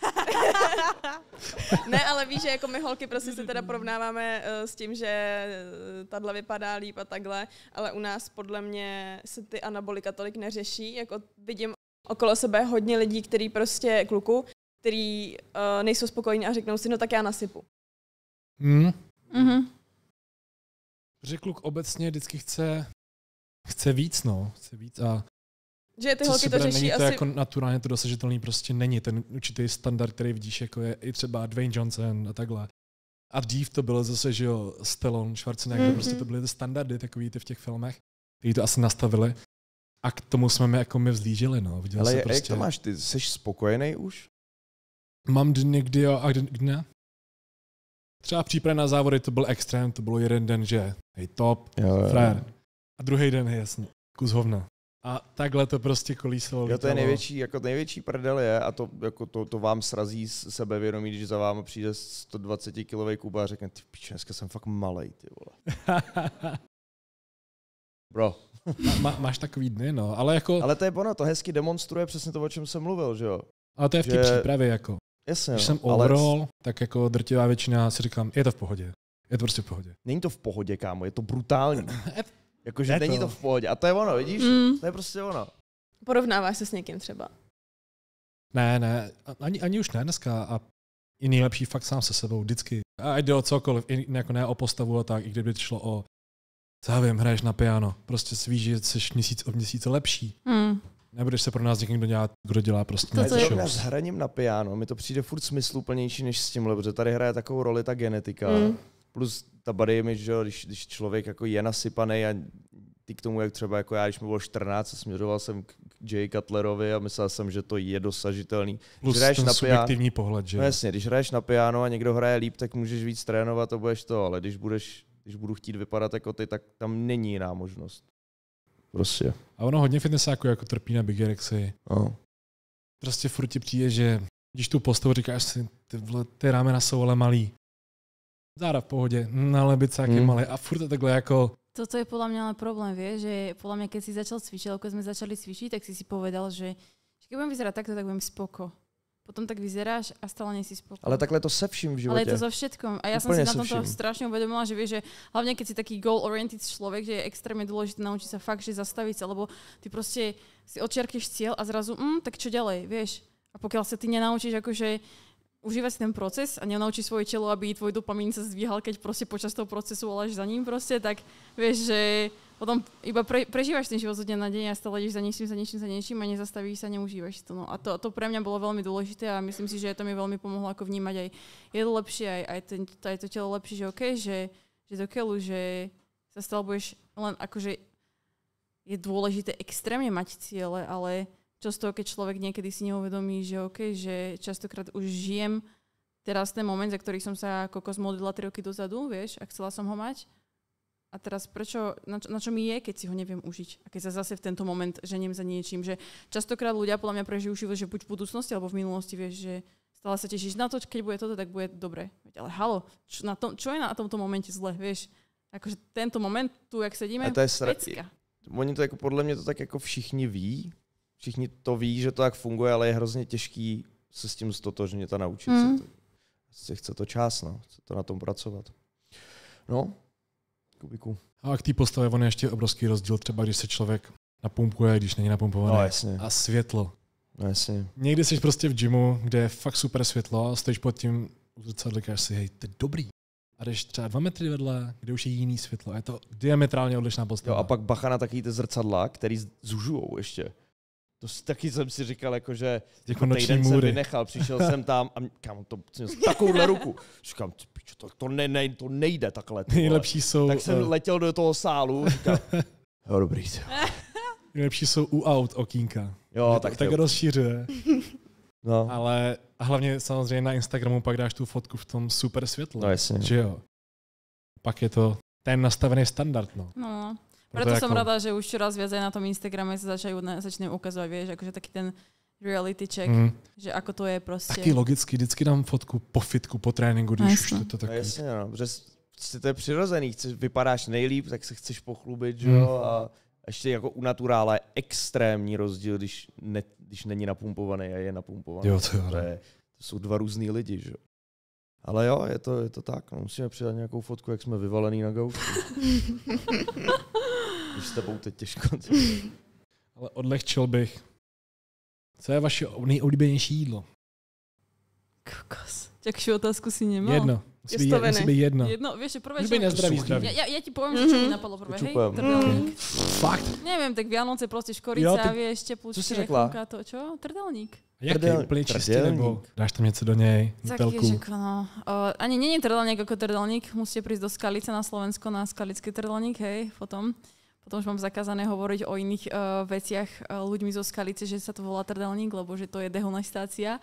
ne, ale víš, že jako my holky prostě se teda porovnáváme eh, s tím, že eh, tadle vypadá líp a takhle, ale u nás podle mě se ty anabolika tolik neřeší, jako vidím okolo sebe hodně lidí, který prostě, kluku, který uh, nejsou spokojení a řeknou si, no tak já nasypu. Hmm. Mm-hmm. Že kluk obecně vždycky chce, chce víc, no. Chce víc a že ty holky to řeší není to asi... jako naturálně to dosažitelný prostě není. Ten určitý standard, který vidíš, jako je i třeba Dwayne Johnson a takhle. A dív to bylo zase, že jo, Stallone, Schwarzenegger, mm-hmm. prostě to mhm. byly ty standardy takový ty v těch filmech, který to asi nastavili. A k tomu jsme my, jako my vzlížili, no. Viděl Ale se prostě... jak to prostě- máš? Ty jsi spokojený už? Mám dny, kdy jo, a kdy, ne. Třeba příprava na závody to byl extrém, to bylo jeden den, že hej top, jo, jo. A druhý den, hej jasně, kus hovna. A takhle to prostě kolísalo. Jo, to je největší, jako největší prdel je a to, jako to, to vám srazí sebevědomí, když za vám přijde 120 kilový Kuba a řekne, ty piče, dneska jsem fakt malej, ty vole. Bro, má, máš takový dny, no, ale jako... Ale to je ono, to hezky demonstruje přesně to, o čem jsem mluvil, že jo? A to je v té že... přípravě, jako. Jasně, Když no, jsem overall, ale... tak jako drtivá většina si říkám, je to v pohodě. Je to prostě v pohodě. Není to v pohodě, kámo, je to brutální. Jakože to... není to v pohodě. A to je ono, vidíš? Mm. To je prostě ono. Porovnáváš se s někým třeba? Ne, ne, ani, ani už ne dneska. A i nejlepší fakt sám se sebou, vždycky. A jde o cokoliv, i, jako ne o postavu a tak, i kdyby šlo o co já vím, hraješ na piano, prostě svíš, že jsi měsíc od měsíce lepší. Hmm. Nebudeš se pro nás někdo dělat, kdo dělá prostě to, to je. S hraním na piano mi to přijde furt smysluplnější než s tímhle, protože tady hraje takovou roli ta genetika. Hmm. Plus ta body mi, že, když, když člověk jako je nasypaný a ty k tomu, jak třeba jako já, když mi bylo 14, směřoval jsem k Jay Cutlerovi a myslel jsem, že to je dosažitelný. Plus když ten na subjektivní piano, pohled, že? No jasně, když hraješ na piano a někdo hraje líp, tak můžeš víc trénovat a budeš to, ale když budeš když budu chtít vypadat jako ty, tak tam není jiná možnost. Prostě. A ono hodně fitnessáku jako trpí na Big Erexy. No. Prostě furt ti přijde, že když tu postavu říkáš si, ty, vle, ty ramena jsou ale malý. Záda v pohodě, na lebicák hmm. je malé a furt je takhle jako toto je podľa mňa ale problém, vie, že podľa mňa, keď si začal cvičiť, ako sme začali cvičiť, tak si si povedal, že, že keď budem vyzerať takto, tak budem spoko potom tak vyzeráš a stále nejsi spokojný. Ale takhle to se vším v životě. Ale je to za všetkom. A já jsem si na tom to strašně uvědomila, že víš, že hlavně když jsi taký goal oriented člověk, že je extrémně důležité naučit se fakt, že zastavit se, lebo ty prostě si odčerkneš cíl a zrazu, mm, tak co dělej, víš. A pokud se ty nenaučíš, jakože užívať si ten proces a nenaučí svoje tělo, aby tvoj dopamín se zdvíhal, keď prostě počas toho procesu voláš za ním prostě, tak vieš, že potom iba pre, prežívaš ten život zo dňa na deň a stále ideš za něčím, za něčím, za něčím a nezastavíš se neužívaš to. No. A to, to pre mňa bylo velmi důležité a myslím si, že to mi velmi pomohlo jako vnímať aj to lepší, aj, aj, ten, aj to tělo lepší, že OK, že, že do keľu, že sa stále budeš len akože je dôležité extrémně mať ciele, ale často, keď človek niekedy si neuvedomí, že OK, že častokrát už žijem teraz ten moment, za ktorý som sa kokos modlila 3 roky dozadu, vieš, a chcela som ho mať. A teraz prečo, na čo, na čo mi je, keď si ho neviem užiť? A keď sa zase v tento moment ženiem za niečím, že častokrát ľudia podľa mňa prežijú život, že buď v budúcnosti alebo v minulosti, vieš, že stále sa tešíš na to, keď bude toto, tak bude dobre. Ale halo, čo, na tom, čo je na tomto momente zle, vieš? Akože tento moment, tu jak sedíme, a to je sra... Oni to jako podle mě to tak jako všichni ví, všichni to ví, že to tak funguje, ale je hrozně těžký se s tím stotožnit a naučit mm. se to. chce to čas, no. chce to na tom pracovat. No, Kubiku. A k té postavě on je ještě obrovský rozdíl, třeba když se člověk napumpuje, když není napumpovaný. No, jasně. A světlo. No, jasně. Někdy jsi prostě v gymu, kde je fakt super světlo a stojíš pod tím zrcadlem, říkáš si, hej, to je dobrý. A jdeš třeba dva metry vedle, kde už je jiný světlo. A je to diametrálně odlišná postava. Jo, a pak bacha na takový ty zrcadla, který zužujou ještě to taky jsem si říkal, jako, že jako noční jsem vynechal, přišel jsem tam a kam to měl takovouhle ruku. Říkám, to, to, ne, ne, to nejde takhle. Ty Nejlepší jsou... Tak jsem uh... letěl do toho sálu, říkám, jo, dobrý. Nejlepší jsou u aut okýnka. Jo, tak to, tak jo. rozšířuje. No. Ale hlavně samozřejmě na Instagramu pak dáš tu fotku v tom super světle. No, jasně. Že jo. Pak je to ten nastavený standard, no. No, proto jako... jsem ráda, že už raz viacej na tom Instagrame se začne ukazovat, víš, jakože taky ten reality check, mm. že ako to je prostě. Taky logicky, vždycky dám fotku po fitku, po tréninku, když no, jasně. už to, to taky... No jasně, no, protože prostě to je přirozený, chceš, vypadáš nejlíp, tak se chceš pochlubit, že hmm. jo, mm. a ještě jako u naturála je extrémní rozdíl, když, ne, když není napumpovaný a je napumpovaný. Jo, to, jo. To, je, to jsou dva různý lidi, že jo. Ale jo, je to, je to tak. No, musíme přidat nějakou fotku, jak jsme vyvalený na gauči. Už s tebou teď těžko. Ale odlehčil bych. Co je vaše nejoblíbenější jídlo? Kokos. Jakší otázku si nemal? Jedno. Musí být, musí být jedno. Jedno, víš, že prvé, že... nezdravý, zdravý. Já já, ja ti že mm-hmm. mi napadlo prvé, hej? Mm. Fakt? Nevím, tak Vianoce, prostě škorice jo, ty... ještě teplúčke, co jsi řekla? to, čo? Trdelník. Jaký úplně čistý, nebo dáš tam něco do něj? je Tak no. O, ani není trdelník jako trdelník, musíte přijít do Skalice na Slovensko na skalický trdelník, hej, potom potom už mám zakázané hovoriť o iných uh, eh, veciach uh, ľuďmi zo skalice, že sa to volá trdelník, lebo že to je dehonestácia.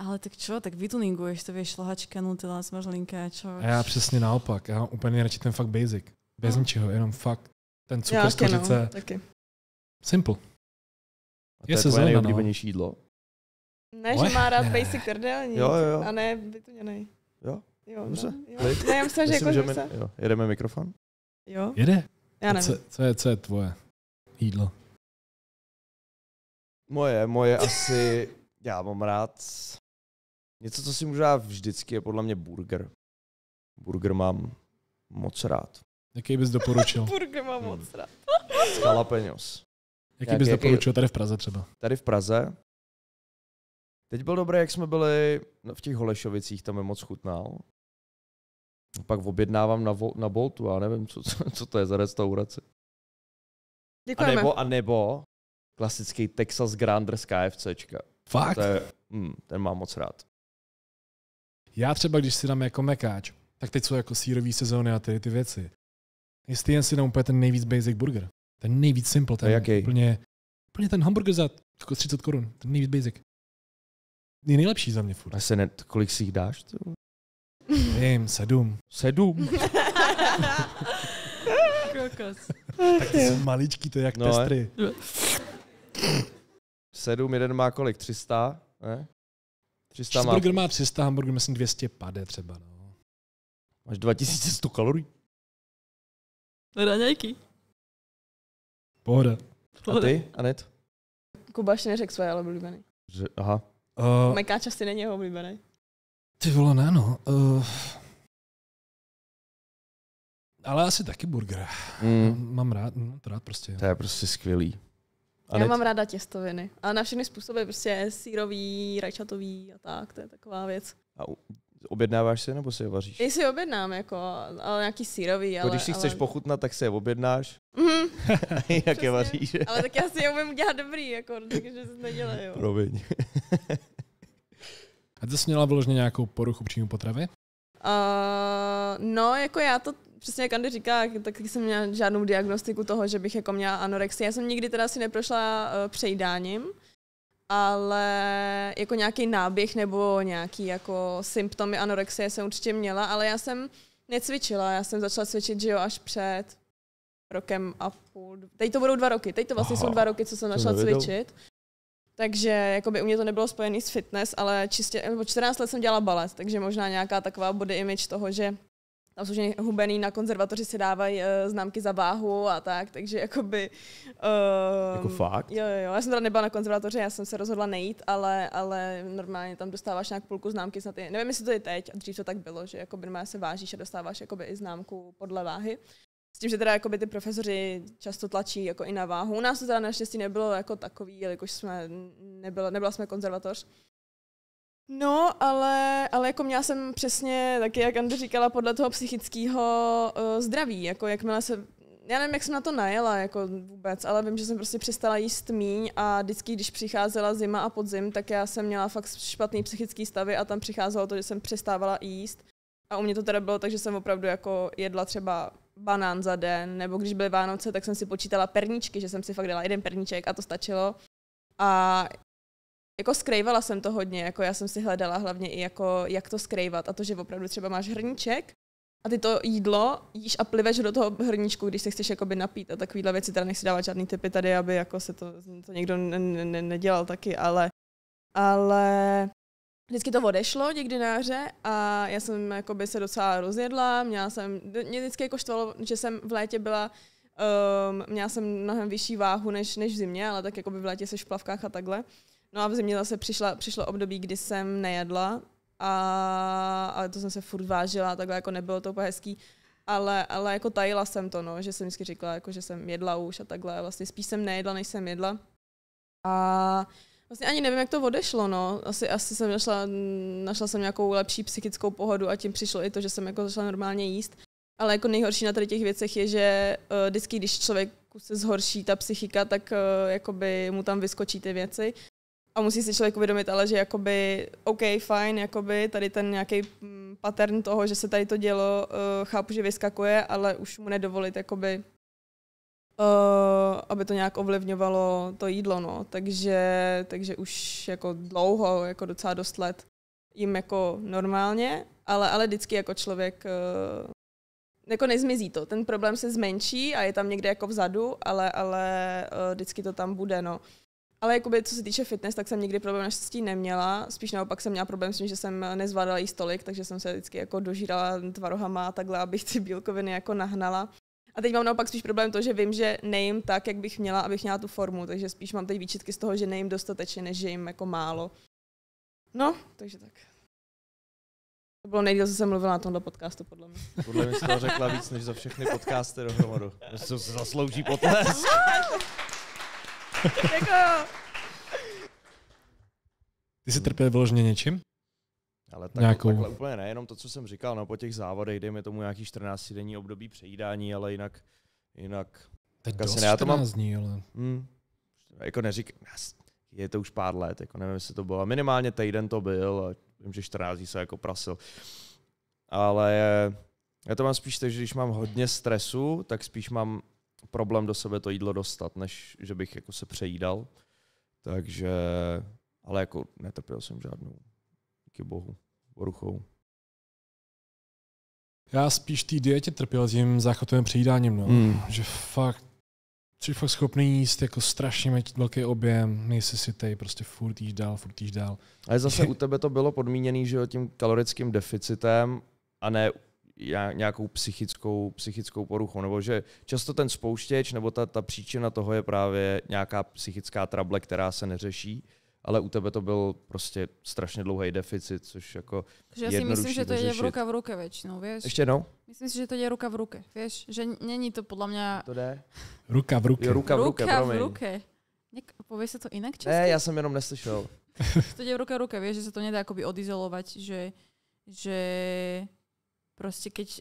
Ale tak čo, tak vytuninguješ to, vieš, šlahačka, nutella, smrzlinka, čo? A já přesně naopak, já mám úplně radši ten fakt basic. Bez no. ničeho, jenom fakt ten cukr já, z No, taky. Simple. A to je, je tvoje no. nejoblíbenější jídlo? Ne, že má rád ne. basic trdelník, jo, jo, jo. a ne vytuněnej. Jo? Jo, dobře. No, jo. Ne, já myslím, že jako, že my, jo. Jedeme mikrofon? Jo. Jede. Já nevím. Co, co, je, co je tvoje jídlo? Moje, moje asi, já mám rád něco, co si můžu dát vždycky, je podle mě burger. Burger mám moc rád. Jaký bys doporučil? burger mám moc hmm. rád. S jalapenos. Jaký bys jaký, doporučil tady v Praze třeba? Tady v Praze? Teď byl dobrý, jak jsme byli no, v těch Holešovicích, tam je moc chutnal. Pak objednávám na, vo, na Boltu, a nevím, co, co, co to je za restauraci. A nebo, a nebo klasický Texas Grander z KFC. Fakt? To je, hmm, ten mám moc rád. Já třeba, když si dám jako mekáč, tak teď jsou jako sírový sezóny a ty, ty věci. Jestli jen si dám úplně ten nejvíc basic burger. Ten nejvíc simple, ten jaký? Úplně, úplně ten hamburger za 30 jako korun, ten nejvíc basic. Je nejlepší za mě furt. A se ne, kolik si jich dáš? To? Vím, sedm. Sedm? Krokos. Tak ty jsou maličký, to je jak no, testry. Sedm, jeden má kolik? 300? Ne? 300 Cheeseburger má... má 300, hamburger myslím 200 pade třeba. No. Máš 2100 kalorií. Raňajky. Pohoda. Pohoda. A ty, Anet? Kuba ještě neřekl svoje, ale oblíbený. Že, aha. Uh, eh, Mekáč asi není jeho oblíbený. Ty vole, ne no. Uh, ale asi taky burger. Mm. Mám rád, mám to rád prostě. To je prostě skvělý. A Já net... mám ráda těstoviny. A na všechny způsoby, prostě sírový, rajčatový a tak, to je taková věc. A objednáváš si nebo si je vaříš? Já si objednám, jako, ale nějaký sírový. Jako ale, když si ale... chceš pochutnat, tak se je objednáš. Mm-hmm. Jak Přesně. je vaříš. ale tak já si je umím dělat dobrý, jako, takže se to nedělají. Proviň. A ty jsi měla vyloženě nějakou poruchu příjmu potravy? Uh, no, jako já to přesně jak Andy říká, tak jsem měla žádnou diagnostiku toho, že bych jako měla anorexii. Já jsem nikdy teda si neprošla uh, e, přejdáním, ale jako nějaký náběh nebo nějaký jako symptomy anorexie jsem určitě měla, ale já jsem necvičila, já jsem začala cvičit, že jo, až před rokem a půl. Teď to budou dva roky, teď to vlastně Aha, jsou dva roky, co jsem začala cvičit. Takže jakoby u mě to nebylo spojené s fitness, ale čistě, nebo 14 let jsem dělala balet, takže možná nějaká taková body image toho, že tam jsou hubený, na konzervatoři si dávají uh, známky za váhu a tak, takže jakoby... Uh, jako fakt? Jo, jo, já jsem teda nebyla na konzervatoři, já jsem se rozhodla nejít, ale, ale normálně tam dostáváš nějak půlku známky snad i, nevím, jestli to je teď, a dřív to tak bylo, že jakoby normálně se vážíš a dostáváš jakoby i známku podle váhy, s tím, že teda jakoby ty profesoři často tlačí jako i na váhu. U nás to teda naštěstí nebylo jako takový, jelikož jsme nebyla, nebyla jsme konzervatoř. No, ale, ale jako měla jsem přesně, taky jak Andy říkala, podle toho psychického uh, zdraví, jako jakmile se já nevím, jak jsem na to najela jako vůbec, ale vím, že jsem prostě přestala jíst míň a vždycky, když přicházela zima a podzim, tak já jsem měla fakt špatný psychický stavy a tam přicházelo to, že jsem přestávala jíst. A u mě to teda bylo tak, že jsem opravdu jako jedla třeba banán za den, nebo když byly Vánoce, tak jsem si počítala perničky, že jsem si fakt dala jeden perníček a to stačilo. A jako skrývala jsem to hodně, jako já jsem si hledala hlavně i jako, jak to skrývat a to, že opravdu třeba máš hrníček a ty to jídlo jíš a pliveš do toho hrníčku, když se chceš jakoby napít a takovýhle věci, teda nechci dávat žádný typy tady, aby jako se to, to někdo nedělal taky, ale, ale vždycky to odešlo někdy na hře a já jsem jakoby se docela rozjedla, měla jsem, mě vždycky jako štvalo, že jsem v létě byla, um, měla jsem mnohem vyšší váhu než, než v zimě, ale tak jakoby v létě se v plavkách a takhle. No a v zimě zase přišla, přišlo období, kdy jsem nejedla, a, ale to jsem se furt vážila, takhle jako nebylo to úplně hezký ale, ale jako tajila jsem to, no, že jsem vždycky říkala, jako, že jsem jedla už a takhle. Vlastně spíš jsem nejedla, než jsem jedla. A Vlastně ani nevím, jak to odešlo, no. Asi, asi jsem našla, našla jsem nějakou lepší psychickou pohodu a tím přišlo i to, že jsem jako začala normálně jíst. Ale jako nejhorší na tady těch věcech je, že uh, vždycky, když člověku se zhorší ta psychika, tak uh, jakoby mu tam vyskočí ty věci. A musí si člověk uvědomit, ale že jakoby, OK, fajn, jakoby tady ten nějaký mm, pattern toho, že se tady to dělo, uh, chápu, že vyskakuje, ale už mu nedovolit jakoby Eh, aby to nějak ovlivňovalo to jídlo, no. Takže, takže už jako dlouho, jako docela dost let jim jako normálně, ale, ale vždycky jako člověk uh, jako nezmizí to. Ten problém se zmenší a je tam někde jako vzadu, ale, ale uh, vždycky to tam bude, no. Ale jakoby, co se týče fitness, tak jsem nikdy problém naštěstí neměla. Spíš naopak jsem měla problém s tím, že jsem nezvládala jí stolik, takže jsem se vždycky jako dožírala tvarohama a takhle, abych ty bílkoviny jako nahnala. A teď mám naopak spíš problém to, že vím, že nejím tak, jak bych měla, abych měla tu formu, takže spíš mám teď výčitky z toho, že nejím dostatečně, než že jim jako málo. No, takže tak. To bylo nejdíl, co jsem mluvila na tomhle podcastu, podle mě. Podle mě jsi to řekla víc, než za všechny podcasty dohromady. To se zaslouží potlesk. Jako- Ty jsi trpěl vyloženě něčím? Ale tak, nějakou... takhle úplně ne, jenom to, co jsem říkal, no po těch závodech, dejme tomu nějaký 14-denní období přejídání, ale jinak, jinak... Teď dost ne, já to mám... dní, ale... Hmm, jako neříkám, je to už pár let, jako nevím, jestli to bylo, minimálně týden to byl, a vím, že 14 dní se jako prasil. Ale já to mám spíš tak, že když mám hodně stresu, tak spíš mám problém do sebe to jídlo dostat, než že bych jako se přejídal. Takže, ale jako netrpěl jsem žádnou díky Bohu, poruchou. Já spíš té dietě trpěl tím záchvatovým přijídáním, no. Hmm. Že fakt, jsi fakt schopný jíst jako strašně velký objem, nejsi si tej, prostě furt jíš dál, furt jíš dál. Ale zase u tebe to bylo podmíněné, že jo, tím kalorickým deficitem a ne nějakou psychickou, psychickou poruchou, nebo že často ten spouštěč nebo ta, ta příčina toho je právě nějaká psychická trable, která se neřeší ale u tebe to byl prostě strašně dlouhý deficit, což jako Takže já si myslím, že to je v ruka v ruce většinou, víš? Ještě jednou? Myslím si, že to je ruka v ruce, víš? Že není to podle mě... To jde? Ruka v ruce. ruka v ruce, Ruka v ruce. Něk... Pově se to jinak často? Ne, já jsem jenom neslyšel. to je ruka v ruce, víš, že se to nedá jakoby odizolovat, že, že prostě keď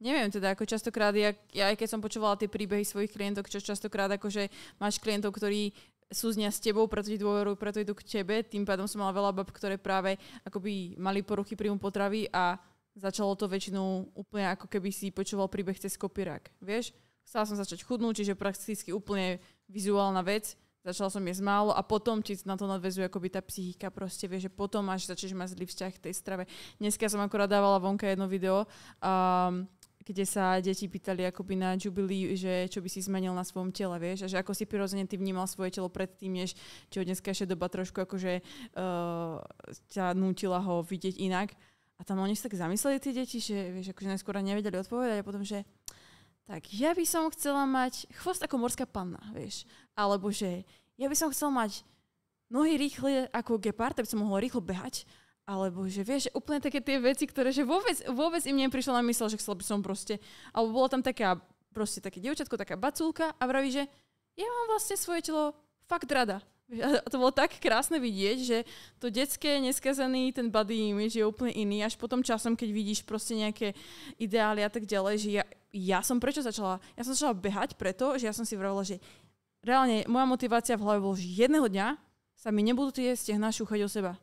Neviem teda, ako častokrát, ja, ja aj keď som počúvala tie príbehy svojich klientok, čo častokrát akože máš klientov, ktorí súznia s tebou, pretože dôverujú, preto idú k tebe. Tým pádom som mala veľa bab, ktoré práve akoby mali poruchy príjmu potravy a začalo to väčšinou úplne ako keby si počúval príbeh cez kopírák. Vieš, chcela som začať chudnúť, čiže prakticky úplne vizuálna vec. Začala som jesť málo a potom ti na to nadvezuje akoby tá psychika proste, vieš, že potom až začneš mať zlý vzťah k tej strave. Dneska som akorát dávala vonka jedno video, um, kde sa deti pýtali akoby na jubilí, že čo by si zmenil na svojom tele, vieš, a že ako si prirodzene ty vnímal svoje telo predtým, než čo dneska doba trošku akože uh, ťa nutila ho vidieť inak. A tam oni sa tak zamysleli ty deti, že vieš, akože najskôr nevedeli odpovedať a potom, že tak ja by som chcela mať chvost ako morská panna, vieš. Alebo že ja by som chcela mať nohy rýchle ako gepard, aby som mohla rýchlo behať alebo že vieš, úplne také tie veci, ktoré že vôbec, vôbec im neprišlo na mysl, že chcel by som proste, alebo bola tam prostě taká proste také dievčatko, taká baculka a vraví, že ja mám vlastne svoje telo fakt rada. A to bolo tak krásne vidieť, že to detské, neskazený, ten body image je úplne iný, až potom časom, keď vidíš proste nejaké ideály a tak ďalej, že ja, ja som prečo začala, ja som začala behať preto, že ja som si vravila, že reálne moja motivácia v hlave bola, že jedného dňa sa mi nebudú tie stehná šúchať o seba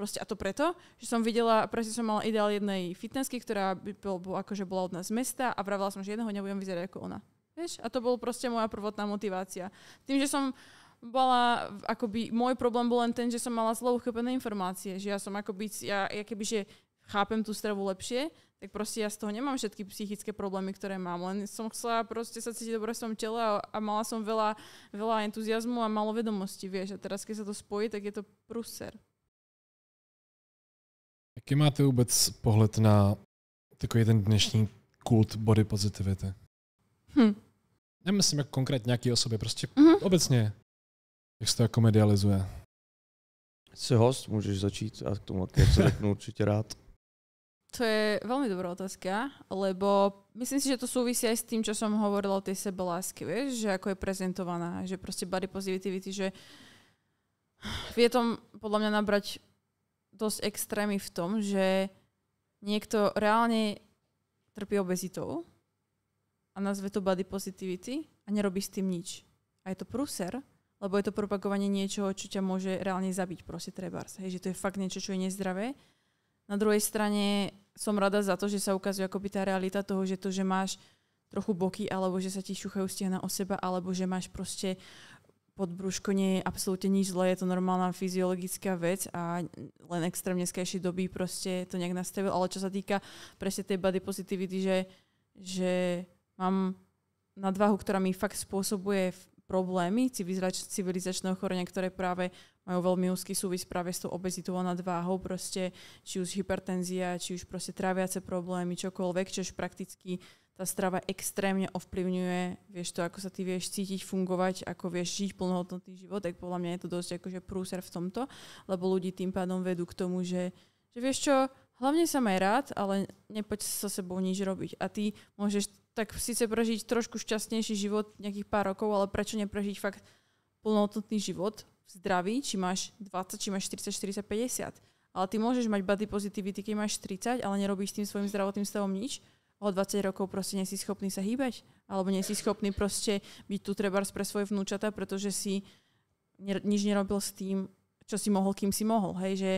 Proste a to preto, že som videla, presne som mala ideál jednej fitnessky, ktorá by bol, akože bola od nás z mesta a pravila som, že jednoho nebudem vyzerať ako ona. Vieš? A to bol proste moja prvotná motivácia. Tým, že som bola, akoby, môj problém bol len ten, že som mala zle uchopené informácie, že ja som akoby, ja, ja keby, že chápem tú stravu lepšie, tak proste ja z toho nemám všetky psychické problémy, ktoré mám, len som chcela proste sa cítiť dobre v svojom tele a, a mala som veľa, veľa entuziasmu a malo vedomosti, vieš, a teraz keď sa to spojí, tak je to pruser. Jaký máte vůbec pohled na takový ten dnešní kult body positivity? Hm. Nemyslím jako konkrétně nějaký osoby, prostě mm-hmm. obecně. Jak se to jako medializuje? Jsi host, můžeš začít a k tomu se řeknu určitě rád. To je velmi dobrá otázka, lebo myslím si, že to souvisí i s tím, co jsem hovorila o té sebelásky, víš? že jako je prezentovaná, že prostě body positivity, že je tom podle mě nabrať dosť extrémy v tom, že niekto reálne trpí obezitou a nazve to body positivity a nerobí s tým nič. A je to prúser, lebo je to propagovanie niečoho, čo ťa môže reálne zabiť, proste trebárs. Hej, že to je fakt niečo, čo je nezdravé. Na druhej strane som rada za to, že sa ukazuje akoby tá realita toho, že to, že máš trochu boky, alebo že sa ti šuchajú stiehna o seba, alebo že máš proste podbrúško absolútne nič zlé, je to normálna fyziologická vec a len extrémne z doby proste to nejak nastavil. Ale čo sa týka presne tej body positivity, že, že mám nadvahu, ktorá mi fakt spôsobuje problémy civilizačného ochorenia, ktoré práve majú veľmi úzky súvis práve s tou obezitou a nadváhou, proste, či už hypertenzia, či už proste tráviace problémy, čokoľvek, čož prakticky ta strava extrémne ovplyvňuje, vieš to, ako sa ty vieš cítiť, fungovať, ako vieš žiť plnohodnotný život, tak podľa mňa je to dosť akože prúser v tomto, lebo ľudí tým pádom vedú k tomu, že, že vieš čo, hlavne sa maj rád, ale nepoď se sebou nič robiť. A ty môžeš tak síce prežiť trošku šťastnejší život nejakých pár rokov, ale prečo neprežiť fakt plnohodnotný život v zdraví, či máš 20, či máš 40, 40, 50. Ale ty môžeš mať body positivity, keď máš 30, ale nerobíš s tým svojim zdravotným stavom nič o 20 rokov proste nie schopný sa hýbať, alebo nie schopný proste byť tu trebárs pre svoje vnúčata, pretože si nič nerobil s tým, čo si mohol, kým si mohol. Hej, že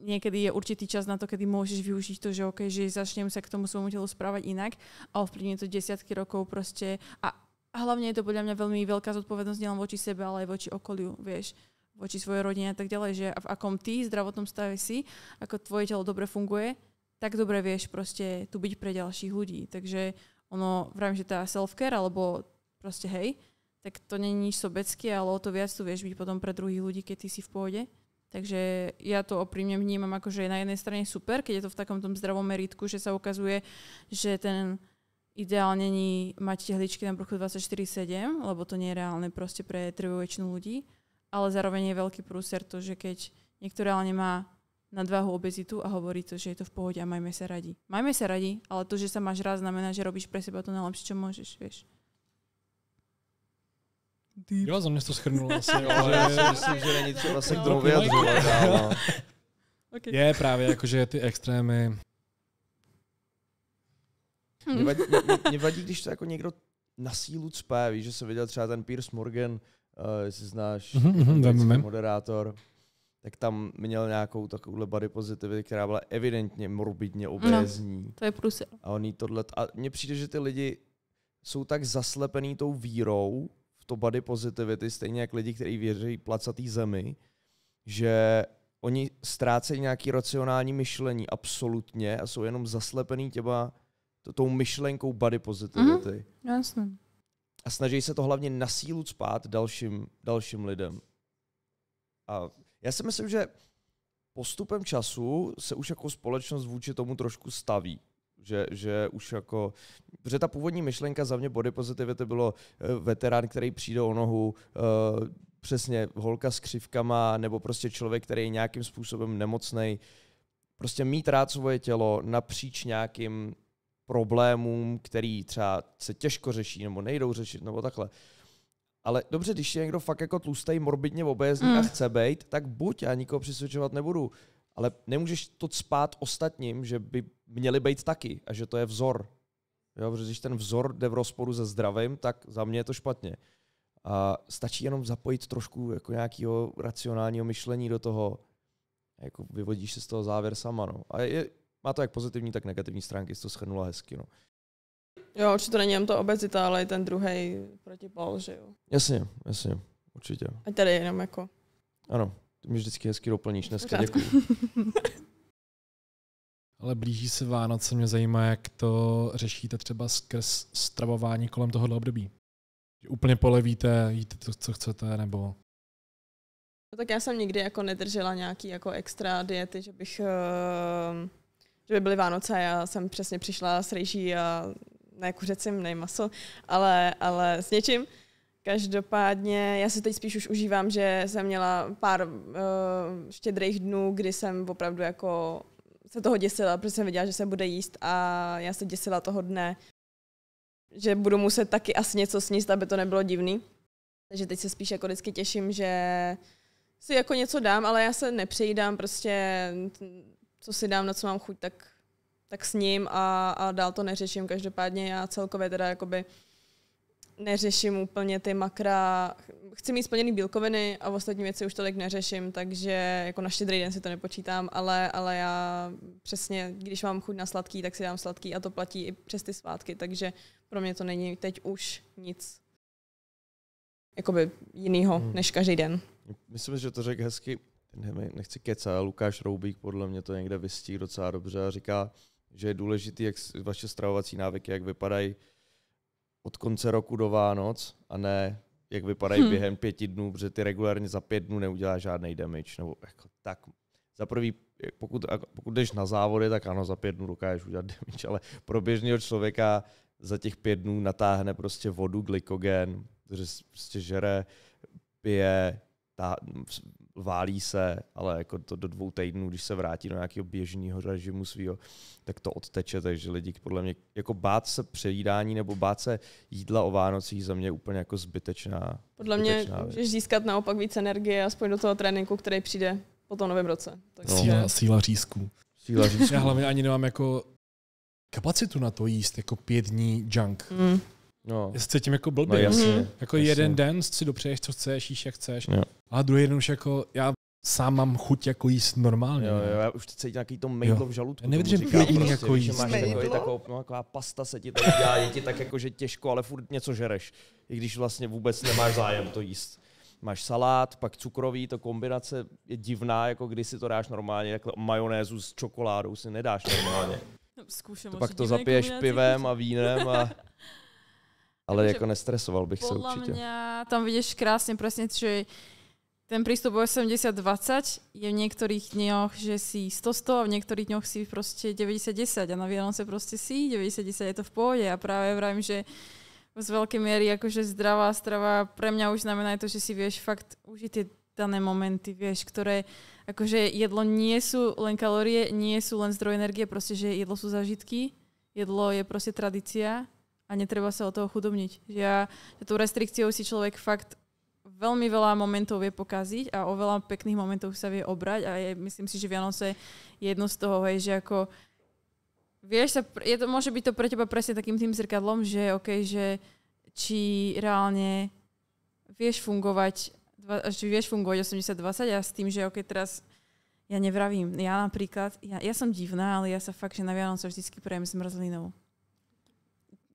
niekedy je určitý čas na to, kedy môžeš využiť to, že OK, že začnem sa k tomu svojmu telu správať inak a ovplyvní to desiatky rokov proste a, a hlavne je to podľa mňa veľmi veľká zodpovednosť nielen voči sebe, ale aj voči okoliu, vieš voči svojej rodine a tak ďalej, že v akom ty zdravotnom stave si, ako tvoje telo dobre funguje, tak dobre vieš proste tu byť pre ďalších ľudí. Takže ono, vravím, že tá self-care, alebo proste hej, tak to není nič sobecké, ale o to viac tu vieš byť potom pre druhých ľudí, keď ty si v pohode. Takže ja to oprímne vnímam ako, že je na jednej strane super, keď je to v takom tom zdravom meritku, že sa ukazuje, že ten ideál není mať tehličky na bruchu 24-7, lebo to nie je reálne proste pre trvú väčšinu ľudí, ale zároveň je veľký prúser to, že keď niekto ale má nadváhu, obezitu a hovorí to, že je to v pohodě a majme se radi. Majme se radi, ale to, že sa máš rád, znamená, že robíš pre seba to nejlepší, čo můžeš, víš. Deep. Jo, za mě to schrnulo asi. jo, já myslím, že není třeba se no, k tomu vyjadřovat. okay. Je právě jakože ty extrémy. Mě vadí, mě, mě vadí, když to jako někdo na sílu cpe, víš, že se viděl třeba ten Piers Morgan, uh, jestli znáš, mm-hmm, moderátor, tak tam měl nějakou takovouhle body positivity, která byla evidentně morbidně obézní. No, to je prusel. A oni tohle, a mně přijde, že ty lidi jsou tak zaslepený tou vírou v to body positivity, stejně jak lidi, kteří věří placatý zemi, že oni ztrácejí nějaký racionální myšlení absolutně a jsou jenom zaslepený těma tou myšlenkou body positivity. Mm, hmm jasně. A snaží se to hlavně na sílu spát dalším, dalším lidem. A já si myslím, že postupem času se už jako společnost vůči tomu trošku staví. Že, že už jako, že ta původní myšlenka za mě body positivity bylo eh, veterán, který přijde o nohu, eh, přesně holka s křivkama, nebo prostě člověk, který je nějakým způsobem nemocný, Prostě mít rád svoje tělo napříč nějakým problémům, který třeba se těžko řeší nebo nejdou řešit nebo takhle. Ale dobře, když je někdo fakt jako tlustej, morbidně obézní mm. a chce být, tak buď, já nikoho přesvědčovat nebudu. Ale nemůžeš to spát ostatním, že by měli být taky a že to je vzor. Jo, protože když ten vzor jde v rozporu se zdravím, tak za mě je to špatně. A stačí jenom zapojit trošku jako nějakého racionálního myšlení do toho. Jako vyvodíš se z toho závěr sama. No. A je, má to jak pozitivní, tak negativní stránky, jsi to schrnula hezky. No. Jo, určitě není jenom to obezita, ale i ten druhý protipol, že jo. Jasně, jasně, určitě. A tady jenom jako. Ano, ty mi vždycky hezky doplníš dneska, ale blíží se Vánoce, mě zajímá, jak to řešíte třeba skrz stravování kolem tohohle období. Úplně polevíte, jíte to, co chcete, nebo No tak já jsem nikdy jako nedržela nějaký jako extra diety, že bych, ehm, že by byly Vánoce a já jsem přesně přišla s rejží a ne kuřecím, ne maso, ale, ale s něčím. Každopádně já si teď spíš už užívám, že jsem měla pár uh, štědrých dnů, kdy jsem opravdu jako se toho děsila, protože jsem věděla, že se bude jíst a já se děsila toho dne, že budu muset taky asi něco sníst, aby to nebylo divný. Takže teď se spíš jako vždycky těším, že si jako něco dám, ale já se nepřejídám, prostě co si dám, na co mám chuť, tak tak s ním a, a dál to neřeším. Každopádně já celkově teda jakoby neřeším úplně ty makra. Chci mít splněný bílkoviny a v ostatní věci už tolik neřeším, takže jako na štědrý den si to nepočítám, ale, ale já přesně, když mám chuť na sladký, tak si dám sladký a to platí i přes ty svátky, takže pro mě to není teď už nic jakoby jinýho hmm. než každý den. Myslím, že to řekl hezky, nechci kecat, Lukáš Roubík podle mě to někde vystí docela dobře a říká, že je důležité, jak vaše stravovací návyky, jak vypadají od konce roku do Vánoc a ne jak vypadají hmm. během pěti dnů, protože ty regulárně za pět dnů neuděláš žádný damage. Nebo jako tak. Za prvý, pokud, pokud jdeš na závody, tak ano, za pět dnů dokážeš udělat damage, ale pro běžného člověka za těch pět dnů natáhne prostě vodu, glykogen, protože prostě žere, pije, tá, válí se, ale jako to do dvou týdnů, když se vrátí do nějakého běžného režimu svého, tak to odteče, takže lidi podle mě, jako bát se přejídání nebo bát se jídla o Vánocích za mě je úplně jako zbytečná Podle mě zbytečná můžeš získat naopak víc energie, aspoň do toho tréninku, který přijde po tom novém roce. Tak no. síla, síla řízku. Síla řízku. Já hlavně ani nemám jako kapacitu na to jíst jako pět dní junk. Mm. No. Já se cítím jako blbý. No, no, jasně, Jako jasně. jeden den si dopřeješ, co chceš, jíš, jak chceš. Jo. A druhý den už jako, já sám mám chuť jako jíst normálně. Jo, jo, já už teď cítím nějaký to mejdlo v žaludku. Já nevydřím prostě, jako jíst. Máš takový, takovou, no, taková pasta se ti tak dělá, je ti tak jako, že těžko, ale furt něco žereš. I když vlastně vůbec nemáš zájem to jíst. Máš salát, pak cukrový, to kombinace je divná, jako když si to dáš normálně, jako majonézu s čokoládou si nedáš normálně. No, to pak to zapiješ pivem a vínem a Ale Takže jako nestresoval bych se určitě. Podle mě tam vidíš krásně přesně, že ten přístup 80-20 je v některých dňoch, že si 100-100 a v některých dňoch si prostě 90-10 a na Vianoce prostě si 90-10, je to v pohodě a právě vravím, že z velké míry, jakože zdravá strava pro mě už znamená to, že si víš fakt užít ty dané momenty, vieš, ktoré akože jedlo nie sú len kalorie, nie sú len zdroj energie, prostě že jedlo sú zažitky, jedlo je prostě tradícia a netreba sa o toho chudobniť. Že ja, že tou restrikciou si človek fakt veľmi veľa momentov vie pokaziť a o veľa pekných momentov sa vie obrať a je, myslím si, že Vianoce je jedno z toho, hej, že ako vieš sa, je to, môže byť to pre teba presne takým tým zrkadlom, že ok, že či reálne vieš fungovať či vieš fungovať 80-20 a s tým, že ok, teraz ja nevravím. Ja napríklad, ja, ja som divná, ale ja sa fakt, že na Vianoce vždycky prejem zmrzlinou.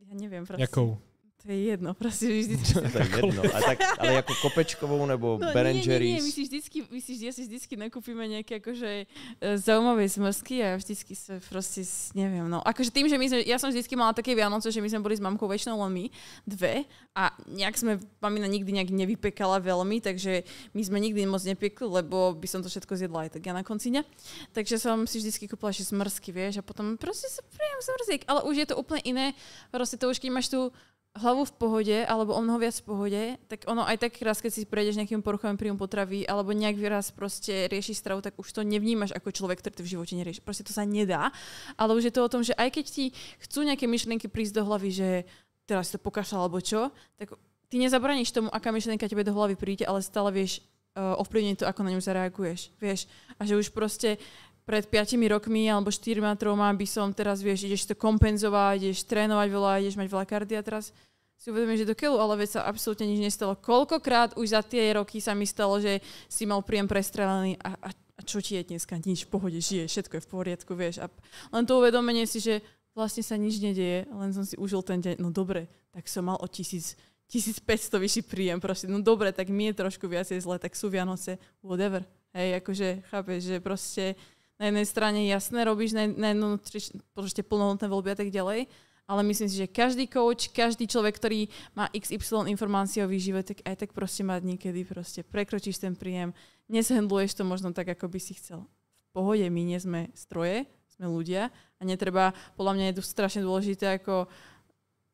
Ja nie wiem. Prosty. Jaką? To je jedno, prostě vždycky tak jedno. A tak, ale jako kopečkovou nebo no, Ben Nie, nie, nie, my si vždycky, my si, ja si vždycky nakúpime nějaké jakože e, zaujímavé smrzky a vždycky se prostě, nevím, no. Akože tým, že my jsme, já jsem vždycky mala také Vianoce, že my jsme byli s mamkou väčšinou len my, dve a nějak jsme mamina nikdy nějak nevypekala velmi, takže my jsme nikdy moc nepekli, lebo by som to všetko zjedla i tak já na konci ne, Takže jsem si vždycky kupila ešte smrsky, vieš, a potom prostě se prijem smrziek, ale už je to úplně jiné, prostě to už když máš tu hlavu v pohode, alebo o mnoho viac v pohode, tak ono aj tak raz, keď si prejdeš nejakým poruchovým príjmom potravy, alebo nejak raz proste riešiš stravu, tak už to nevnímaš ako človek, ktorý to v živote nerieši. Proste to sa nedá. Ale už je to o tom, že aj keď ti chcú nejaké myšlenky prísť do hlavy, že teraz to pokašla alebo čo, tak ty nezabraníš tomu, aká myšlenka tebe do hlavy príde, ale stále vieš uh, ovplyvniť to, ako na ňu zareaguješ. Vieš? A že už proste pred 5 rokmi alebo 4 troma by som teraz, vieš, ideš to kompenzovať, ideš trénovať veľa, ideš mať veľa kardia teraz si uvedomím, že do keľu, ale veď sa absolútne nič nestalo. Koľkokrát už za tie roky sa mi stalo, že si mal príjem prestrelený a, a, a čo ti je dneska? Nič, v pohode, žije, všetko je v poriadku, vieš. A len to uvedomenie si, že vlastne sa nič nedieje, len som si užil ten deň. No dobre, tak som mal o tisíc, 1500 vyšší príjem, proste. No dobre, tak mi je trošku viacej zle, tak sú Vianoce, whatever. Hej, akože, chápeš, že proste na jednej strane jasné robíš na, na jednu proste plnohodnotné voľby a tak ďalej, ale myslím si, že každý coach, každý človek, ktorý má XY informácie o výžive, tak aj tak proste má niekedy proste prekročíš ten príjem, neshendluješ to možno tak, ako by si chcel. V pohode, my nie sme stroje, sme ľudia a netreba, podľa mňa je to strašne dôležité, ako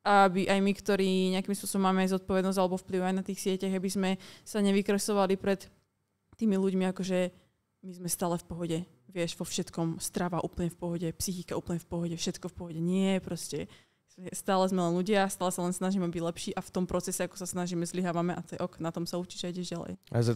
aby aj my, ktorí nejakým spôsobom máme zodpovednosť alebo vplyv aj na tých sieťach, aby sme sa nevykresovali pred tými ľuďmi, akože my sme stále v pohode vieš, vo všetkom strava úplne v pohode, psychika úplne v pohode, všetko v pohode. Nie, proste stále sme len ľudia, stále sa len snažíme byť lepší a v tom procese, ako sa snažíme, zlyhávame a to ok, na tom sa určite jdeš ďalej.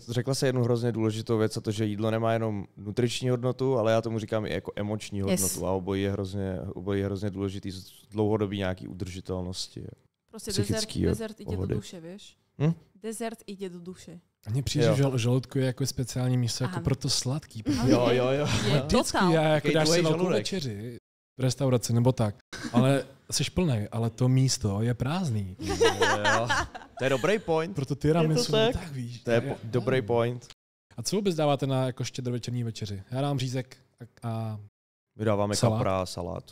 Řekla sa jednu hrozně důležitou věc a to, že jídlo nemá jenom nutriční hodnotu, ale já tomu říkám i jako emoční hodnotu yes. a obojí je hrozně, obojí je hrozně důležitý z dlouhodobý nějaký udržitelnosti. Prostě desert, desert ide do duše, víš? Hm? Desert ide do duše. Mně přijde, že žaludku je jako speciální místo jako proto sladký. Jo, jo, jo. Je Vždycky já jako dáš si velkou večeři v restauraci nebo tak, ale jsi plný, ale to místo je prázdný. jo, jo. To je dobrý point. Proto ty jsou tak. tak víš. To je po- dobrý point. A co vůbec dáváte na jako štědrovečerní večeři? Já dám řízek a, a My dáváme salát. kapra salát.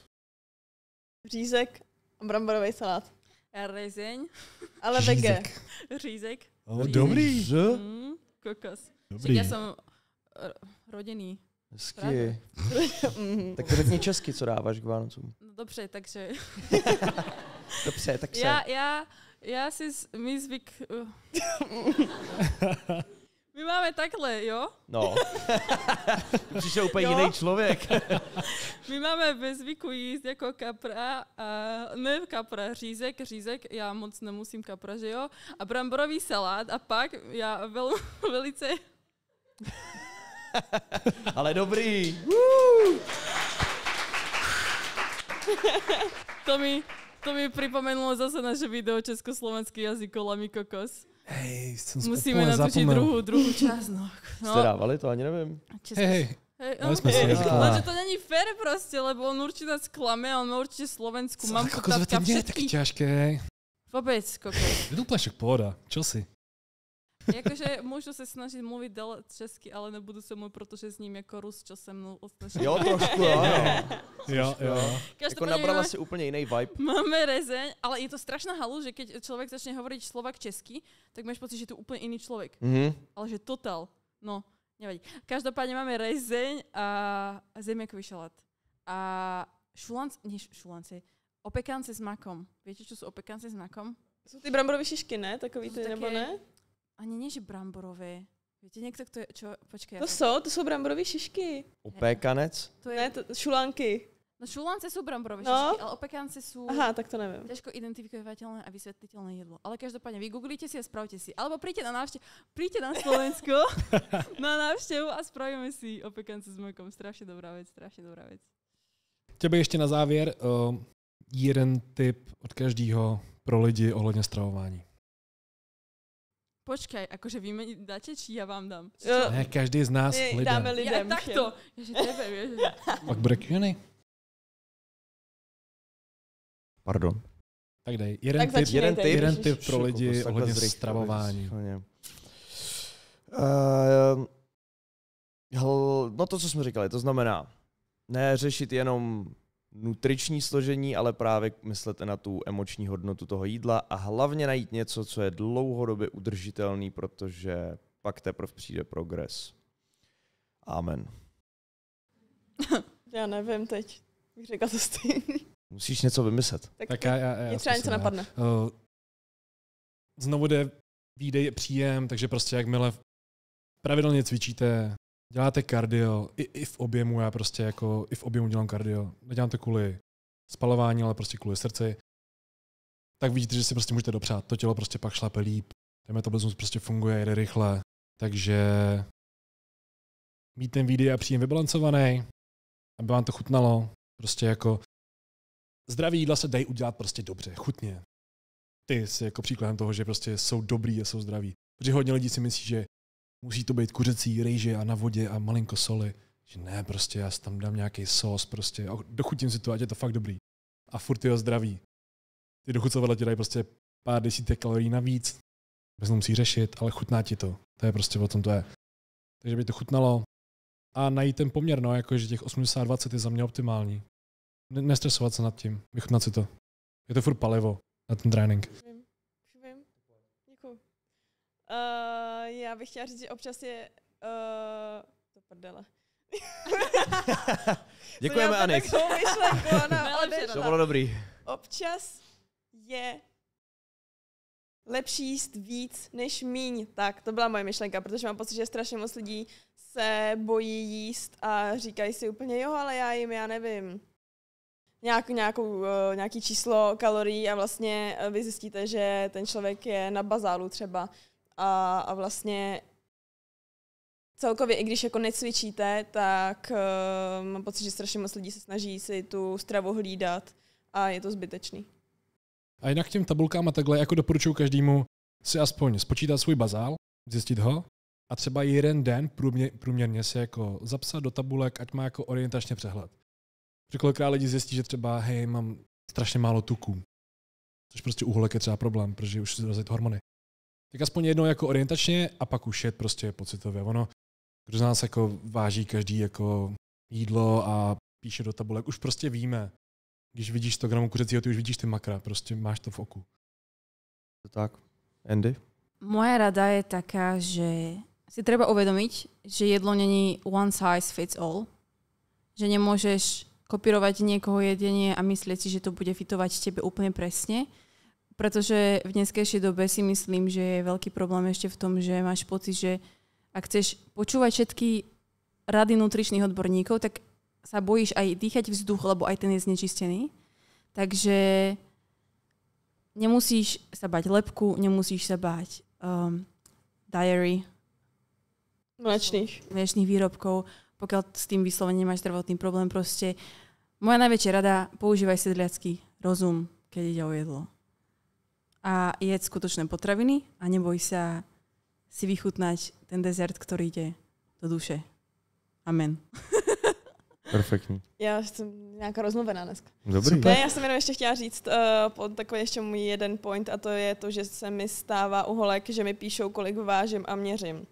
Řízek a bramborový salát. Rezeň, Ale vege. řízek. Oh, dobrý. Ž? Mm, hm, kokos. Dobrý. Já jsem eh, rodinný. Hezky. tak řekni česky, co dáváš k Vánocům. No dobře, takže... dobře, takže... Já, já, já si z, zvyk... Eh, My máme takhle, jo? No. je úplně jiný člověk. My máme ve zvyku jíst jako kapra, a, ne kapra, řízek, řízek, já moc nemusím kapra, že jo? A bramborový salát a pak já vel, velice... Ale dobrý. to mi, to mi připomenulo zase naše video československý jazyk Lamy kokos. Hej, jsem Musíme natočit druhou, druhou část. No. no. Jste dávali to, ani nevím. Hej, hej. Hej, hey, no. jsme si no, že to není fér prostě, lebo on určitě nás klame, on má určite Slovensku Co, mamku, tatka, všetky. je také ťažké. Vôbec, kokos. Je to úplne pohoda, čo si? Jakože můžu se snažit mluvit dál česky, ale nebudu se mluvit protože s ním jako Rus časem no, snažím. Jo, trošku, jo. jo, jo. Jako nabrala si úplně jiný vibe. Máme rezeň, ale je to strašná halu, že když člověk začne hovořit slovak česky, tak máš pocit, že to je úplně jiný člověk. Mm-hmm. Ale že total. No, nevadí. Každopádně máme rezeň a zemiakový šalát. A šulanc, ne šulanci, opekance s makom. Víte, co jsou opekance s makom? Jsou ty bramborové šišky, ne? Takový ty, nebo ne? ani než bramborovi. Víte někdo, kdo je, čo, počkej. To jak... jsou, to jsou bramborové šišky. Opékanec? To je... Ne, to, šulánky. No šulánce jsou bramborové no. šišky, ale opekánce jsou... Aha, tak to nevím. Těžko identifikovatelné a vysvětlitelné jedlo. Ale každopádně vygooglíte si a spravte si. Alebo přijďte na návštěvu, přijďte na Slovensko na návštěvu a spravíme si opekánce s mojkom. Strašně dobrá věc, strašně dobrá věc. Tebe ještě na závěr uh, jeden tip od každého pro lidi ohledně stravování počkej, jakože víme, dáte, či já vám dám? Ne, každý z nás ne, lidem. Dáme lidem. Já, takto. Ježi, tebe, ježi. Pak bude kvěny. Pardon. Tak dej, jeden tak typ, jeden typ, jeden typ pro jako lidi ohledně stravování. Uh, no to, co jsme říkali, to znamená neřešit jenom nutriční složení, ale právě myslete na tu emoční hodnotu toho jídla a hlavně najít něco, co je dlouhodobě udržitelný, protože pak teprve přijde progres. Amen. Já nevím teď, bych řekla to stejný. Musíš něco vymyslet. Tak, tak já, já, já, já třeba něco napadne. Uh, znovu jde výdej příjem, takže prostě jakmile pravidelně cvičíte, děláte kardio, i, i v objemu, já prostě jako, i v objemu dělám kardio, nedělám to kvůli spalování, ale prostě kvůli srdci, tak vidíte, že si prostě můžete dopřát, to tělo prostě pak šlape líp, ten metabolismus prostě funguje, jede rychle, takže mít ten výdej a příjem vybalancovaný, aby vám to chutnalo, prostě jako zdraví jídla se dají udělat prostě dobře, chutně. Ty jsi jako příkladem toho, že prostě jsou dobrý a jsou zdraví. Protože hodně lidí si myslí, že musí to být kuřecí rejže a na vodě a malinko soli. Že ne, prostě já si tam dám nějaký sos, prostě a dochutím si to, ať je to fakt dobrý. A furt je zdraví. Ty dochucovadla ti dají prostě pár desítek kalorií navíc, bez musí řešit, ale chutná ti to. To je prostě o tom to je. Takže by to chutnalo. A najít ten poměr, no, jakože těch 80-20 je za mě optimální. Nestresovat se nad tím, vychutnat si to. Je to furt palivo na ten trénink. Uh, já bych chtěla říct, že občas je... Uh, to prdele. Děkujeme, Anik. myšlenku, ona To bylo dobrý. Občas je lepší jíst víc než míň. Tak, to byla moje myšlenka, protože mám pocit, že strašně moc lidí se bojí jíst a říkají si úplně, jo, ale já jim, já nevím, nějakou, nějakou, eh, nějaký číslo kalorií a vlastně vy zjistíte, že ten člověk je na bazálu třeba, a, a vlastně celkově, i když jako necvičíte, tak uh, mám pocit, že strašně moc lidí se snaží si tu stravu hlídat a je to zbytečný. A jinak těm tabulkám a takhle jako doporučuji každému si aspoň spočítat svůj bazál, zjistit ho a třeba jeden den průměr, průměrně se jako zapsat do tabulek, ať má jako orientačně přehled. Protože kolikrát lidi zjistí, že třeba hej, mám strašně málo tuků. Což prostě u je třeba problém, protože už se rozjet hormony. Tak aspoň jednou jako orientačně a pak už je prostě pocitově. Ono, kdo z nás jako váží každý jako jídlo a píše do tabulek, už prostě víme. Když vidíš 100 gramů kuřecího, ty už vidíš ty makra, prostě máš to v oku. To tak. Andy? Moja rada je taká, že si treba uvedomiť, že jedlo není one size fits all. Že nemôžeš kopírovat někoho jedenie a myslieť si, že to bude fitovať tebe úplne presne Protože v dneskejšej dobe si myslím, že je velký problém ještě v tom, že máš pocit, že ak chceš počúvať všetky rady nutričných odborníkov, tak sa bojíš aj dýchať vzduch, lebo aj ten je znečistený. Takže nemusíš sa bať lepku, nemusíš sa bať um, ehm, diary. Mlečných. Mlečných výrobkov, pokiaľ s tým vyslovene máš zdravotný problém. Proste moja najväčšia rada, používaj sedliacký rozum, keď ide o jedlo a jedz skutočné potraviny a neboj sa si vychutnať ten dezert, ktorý ide do duše. Amen. Perfektní. Já jsem nějaká rozmluvená dneska. Dobrý. Ne, já jsem jenom ještě chtěla říct uh, takový ještě můj jeden point a to je to, že se mi stává u holek, že mi píšou, kolik vážím a měřím.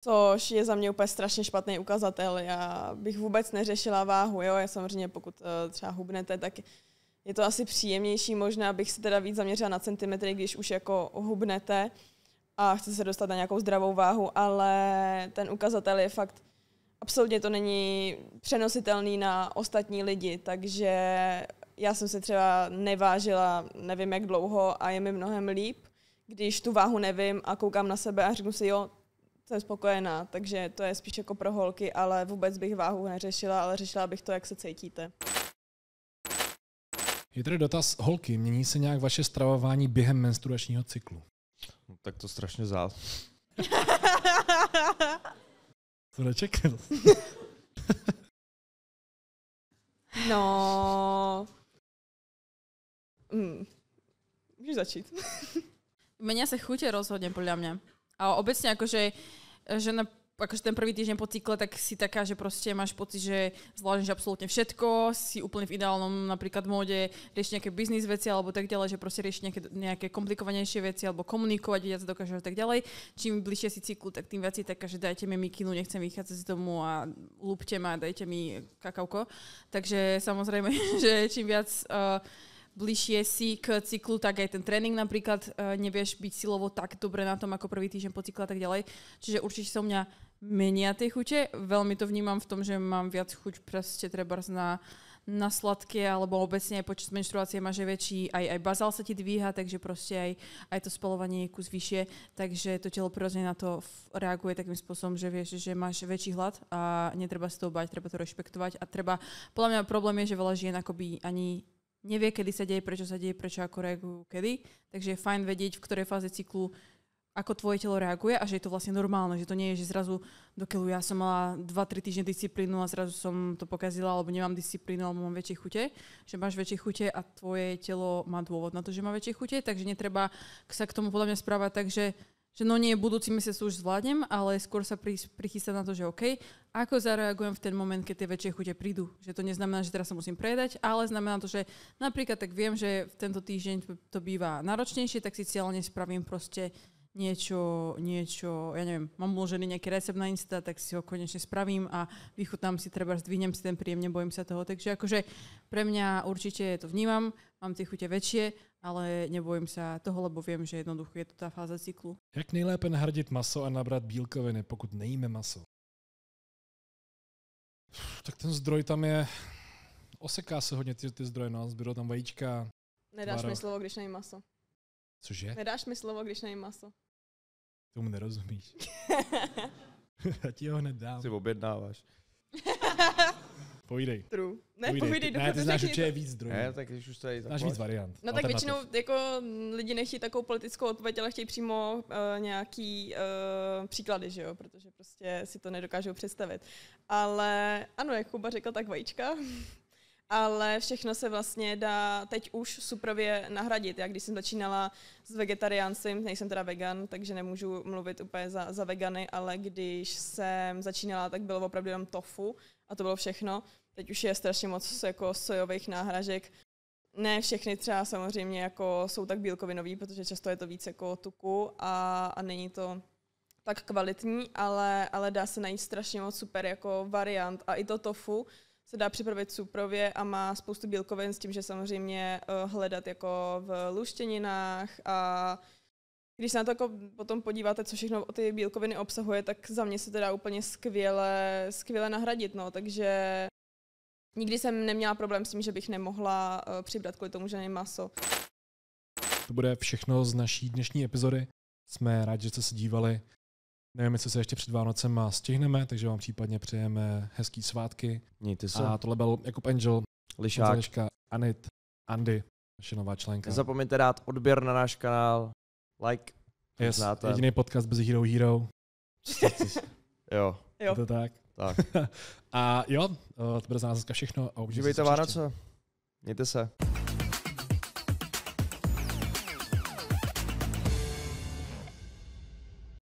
Což je za mě úplně strašně špatný ukazatel. Já bych vůbec neřešila váhu. Jo? Já samozřejmě, pokud uh, třeba hubnete, tak je to asi příjemnější, možná bych se teda víc zaměřila na centimetry, když už jako hubnete a chcete se dostat na nějakou zdravou váhu, ale ten ukazatel je fakt, absolutně to není přenositelný na ostatní lidi, takže já jsem se třeba nevážila nevím jak dlouho a je mi mnohem líp, když tu váhu nevím a koukám na sebe a řeknu si, jo, jsem spokojená, takže to je spíš jako pro holky, ale vůbec bych váhu neřešila, ale řešila bych to, jak se cítíte. Je tady dotaz, holky, mění se nějak vaše stravování během menstruačního cyklu? No, tak to strašně zál. to nečekal. no. Mm. Můžeš začít. Mně se chutě rozhodně, podle mě. A obecně jako, že žena akože ten prvý týždeň po cykle, tak si taká, že proste máš pocit, že zvládneš absolútne všetko, si úplne v ideálnom napríklad móde, rieš nejaké biznis veci alebo tak ďalej, že proste rieš nejaké, nejaké komplikovanejšie veci alebo komunikovať, viac dokážeš a tak ďalej. Čím bližšie si cyklu, tak tým viac je taká, že dajte mi mikinu, nechcem vychádzať z domu a lúpte ma, dajte mi kakauko. Takže samozrejme, že čím viac uh, bližšie si k cyklu, tak aj ten tréning napríklad uh, nevieš byť silovo tak dobre na tom ako prvý týždeň po cykle a tak ďalej. Čiže určite u mňa Méně tej chute. Veľmi to vnímam v tom, že mám viac chuť proste třeba na, na sladké, alebo obecne aj počas menštruácie máš je väčší, aj, aj bazál sa ti dvíha, takže proste aj, aj to spalovanie je kus vyššie, takže to telo prirodzene na to reaguje takým spôsobom, že vieš, že máš väčší hlad a netreba sa toho bať, treba to rešpektovať a treba, podľa mňa problém je, že veľa žien akoby ani nevie, kedy sa deje, prečo sa deje, prečo ako reagujú, kedy. Takže je fajn vedieť, v ktorej fáze cyklu ako tvoje telo reaguje a že je to vlastne normálne, že to nie je, že zrazu dokiaľ ja som mala 2-3 týždne disciplínu a zrazu som to pokazila, alebo nemám disciplínu, alebo mám väčšie chute, že máš väčšie chute a tvoje telo má dôvod na to, že má väčšie chute, takže netreba sa k tomu podľa mňa správať tak, že že no nie, budúci mesiac už zvládnem, ale skôr sa prichystať na to, že OK, ako zareagujem v ten moment, keď tie väčšie chute prídu. Že to neznamená, že teraz sa musím predať, ale znamená to, že napríklad tak viem, že v tento týždeň to býva náročnejšie, tak si cieľne spravím proste niečo, niečo, ja neviem, mám uložený nejaký recept na Insta, tak si ho konečne spravím a vychutnám si, treba zdvihnem si ten príjem, nebojím sa toho. Takže akože pre mňa určite to vnímam, mám ty chutě väčšie, ale nebojím sa toho, lebo viem, že jednoducho je to tá fáza cyklu. Jak nejlépe nahradit maso a nabrat bílkoviny, pokud nejíme maso? Tak ten zdroj tam je... Oseká se hodně ty, ty zdroje, no, zbylo tam vajíčka. Nedáš tvároch. mi slovo, když nejím maso. Cože? Nedáš mi slovo, když nejím maso. Tomu nerozumíš. Já ti ho hned dám. Si objednáváš. Povídej. True. Ne, povídej, povídej, ne, ty znáš je víc zdrojů. Ne, tak když už tady Znáš víc variant. No tak většinou jako lidi nechtějí takovou politickou odpověď, ale chtějí přímo uh, nějaký uh, příklady, že jo, protože prostě si to nedokážou představit. Ale ano, jak Kuba řekl, tak vajíčka, ale všechno se vlastně dá teď už suprově nahradit. Já když jsem začínala s vegetariáncem, nejsem teda vegan, takže nemůžu mluvit úplně za, za vegany, ale když jsem začínala, tak bylo opravdu jenom tofu a to bylo všechno. Teď už je strašně moc jako sojových náhražek. Ne všechny třeba samozřejmě jako jsou tak bílkovinový, protože často je to víc jako tuku a, a není to tak kvalitní, ale, ale dá se najít strašně moc super jako variant. A i to tofu, se dá připravit suprově a má spoustu bílkovin s tím, že samozřejmě eh, hledat jako v luštěninách a když se na to jako potom podíváte, co všechno ty bílkoviny obsahuje, tak za mě se to dá úplně skvěle, skvěle nahradit. No. Takže nikdy jsem neměla problém s tím, že bych nemohla eh, přibrat kvůli tomu, že není maso. To bude všechno z naší dnešní epizody. Jsme rádi, že jste se dívali. Nevím, jestli se ještě před Vánocem stihneme, takže vám případně přejeme hezký svátky. Mějte se. A tohle byl Jakub Angel, Lišák, Anit, Andy, naše nová členka. Nezapomeňte dát odběr na náš kanál, like, yes, znáte. jediný podcast bez Hero Hero. jo. jo. Je to tak? Tak. a jo, eh, to bude z nás dneska všechno. A Užívejte Vánoce. Mějte se.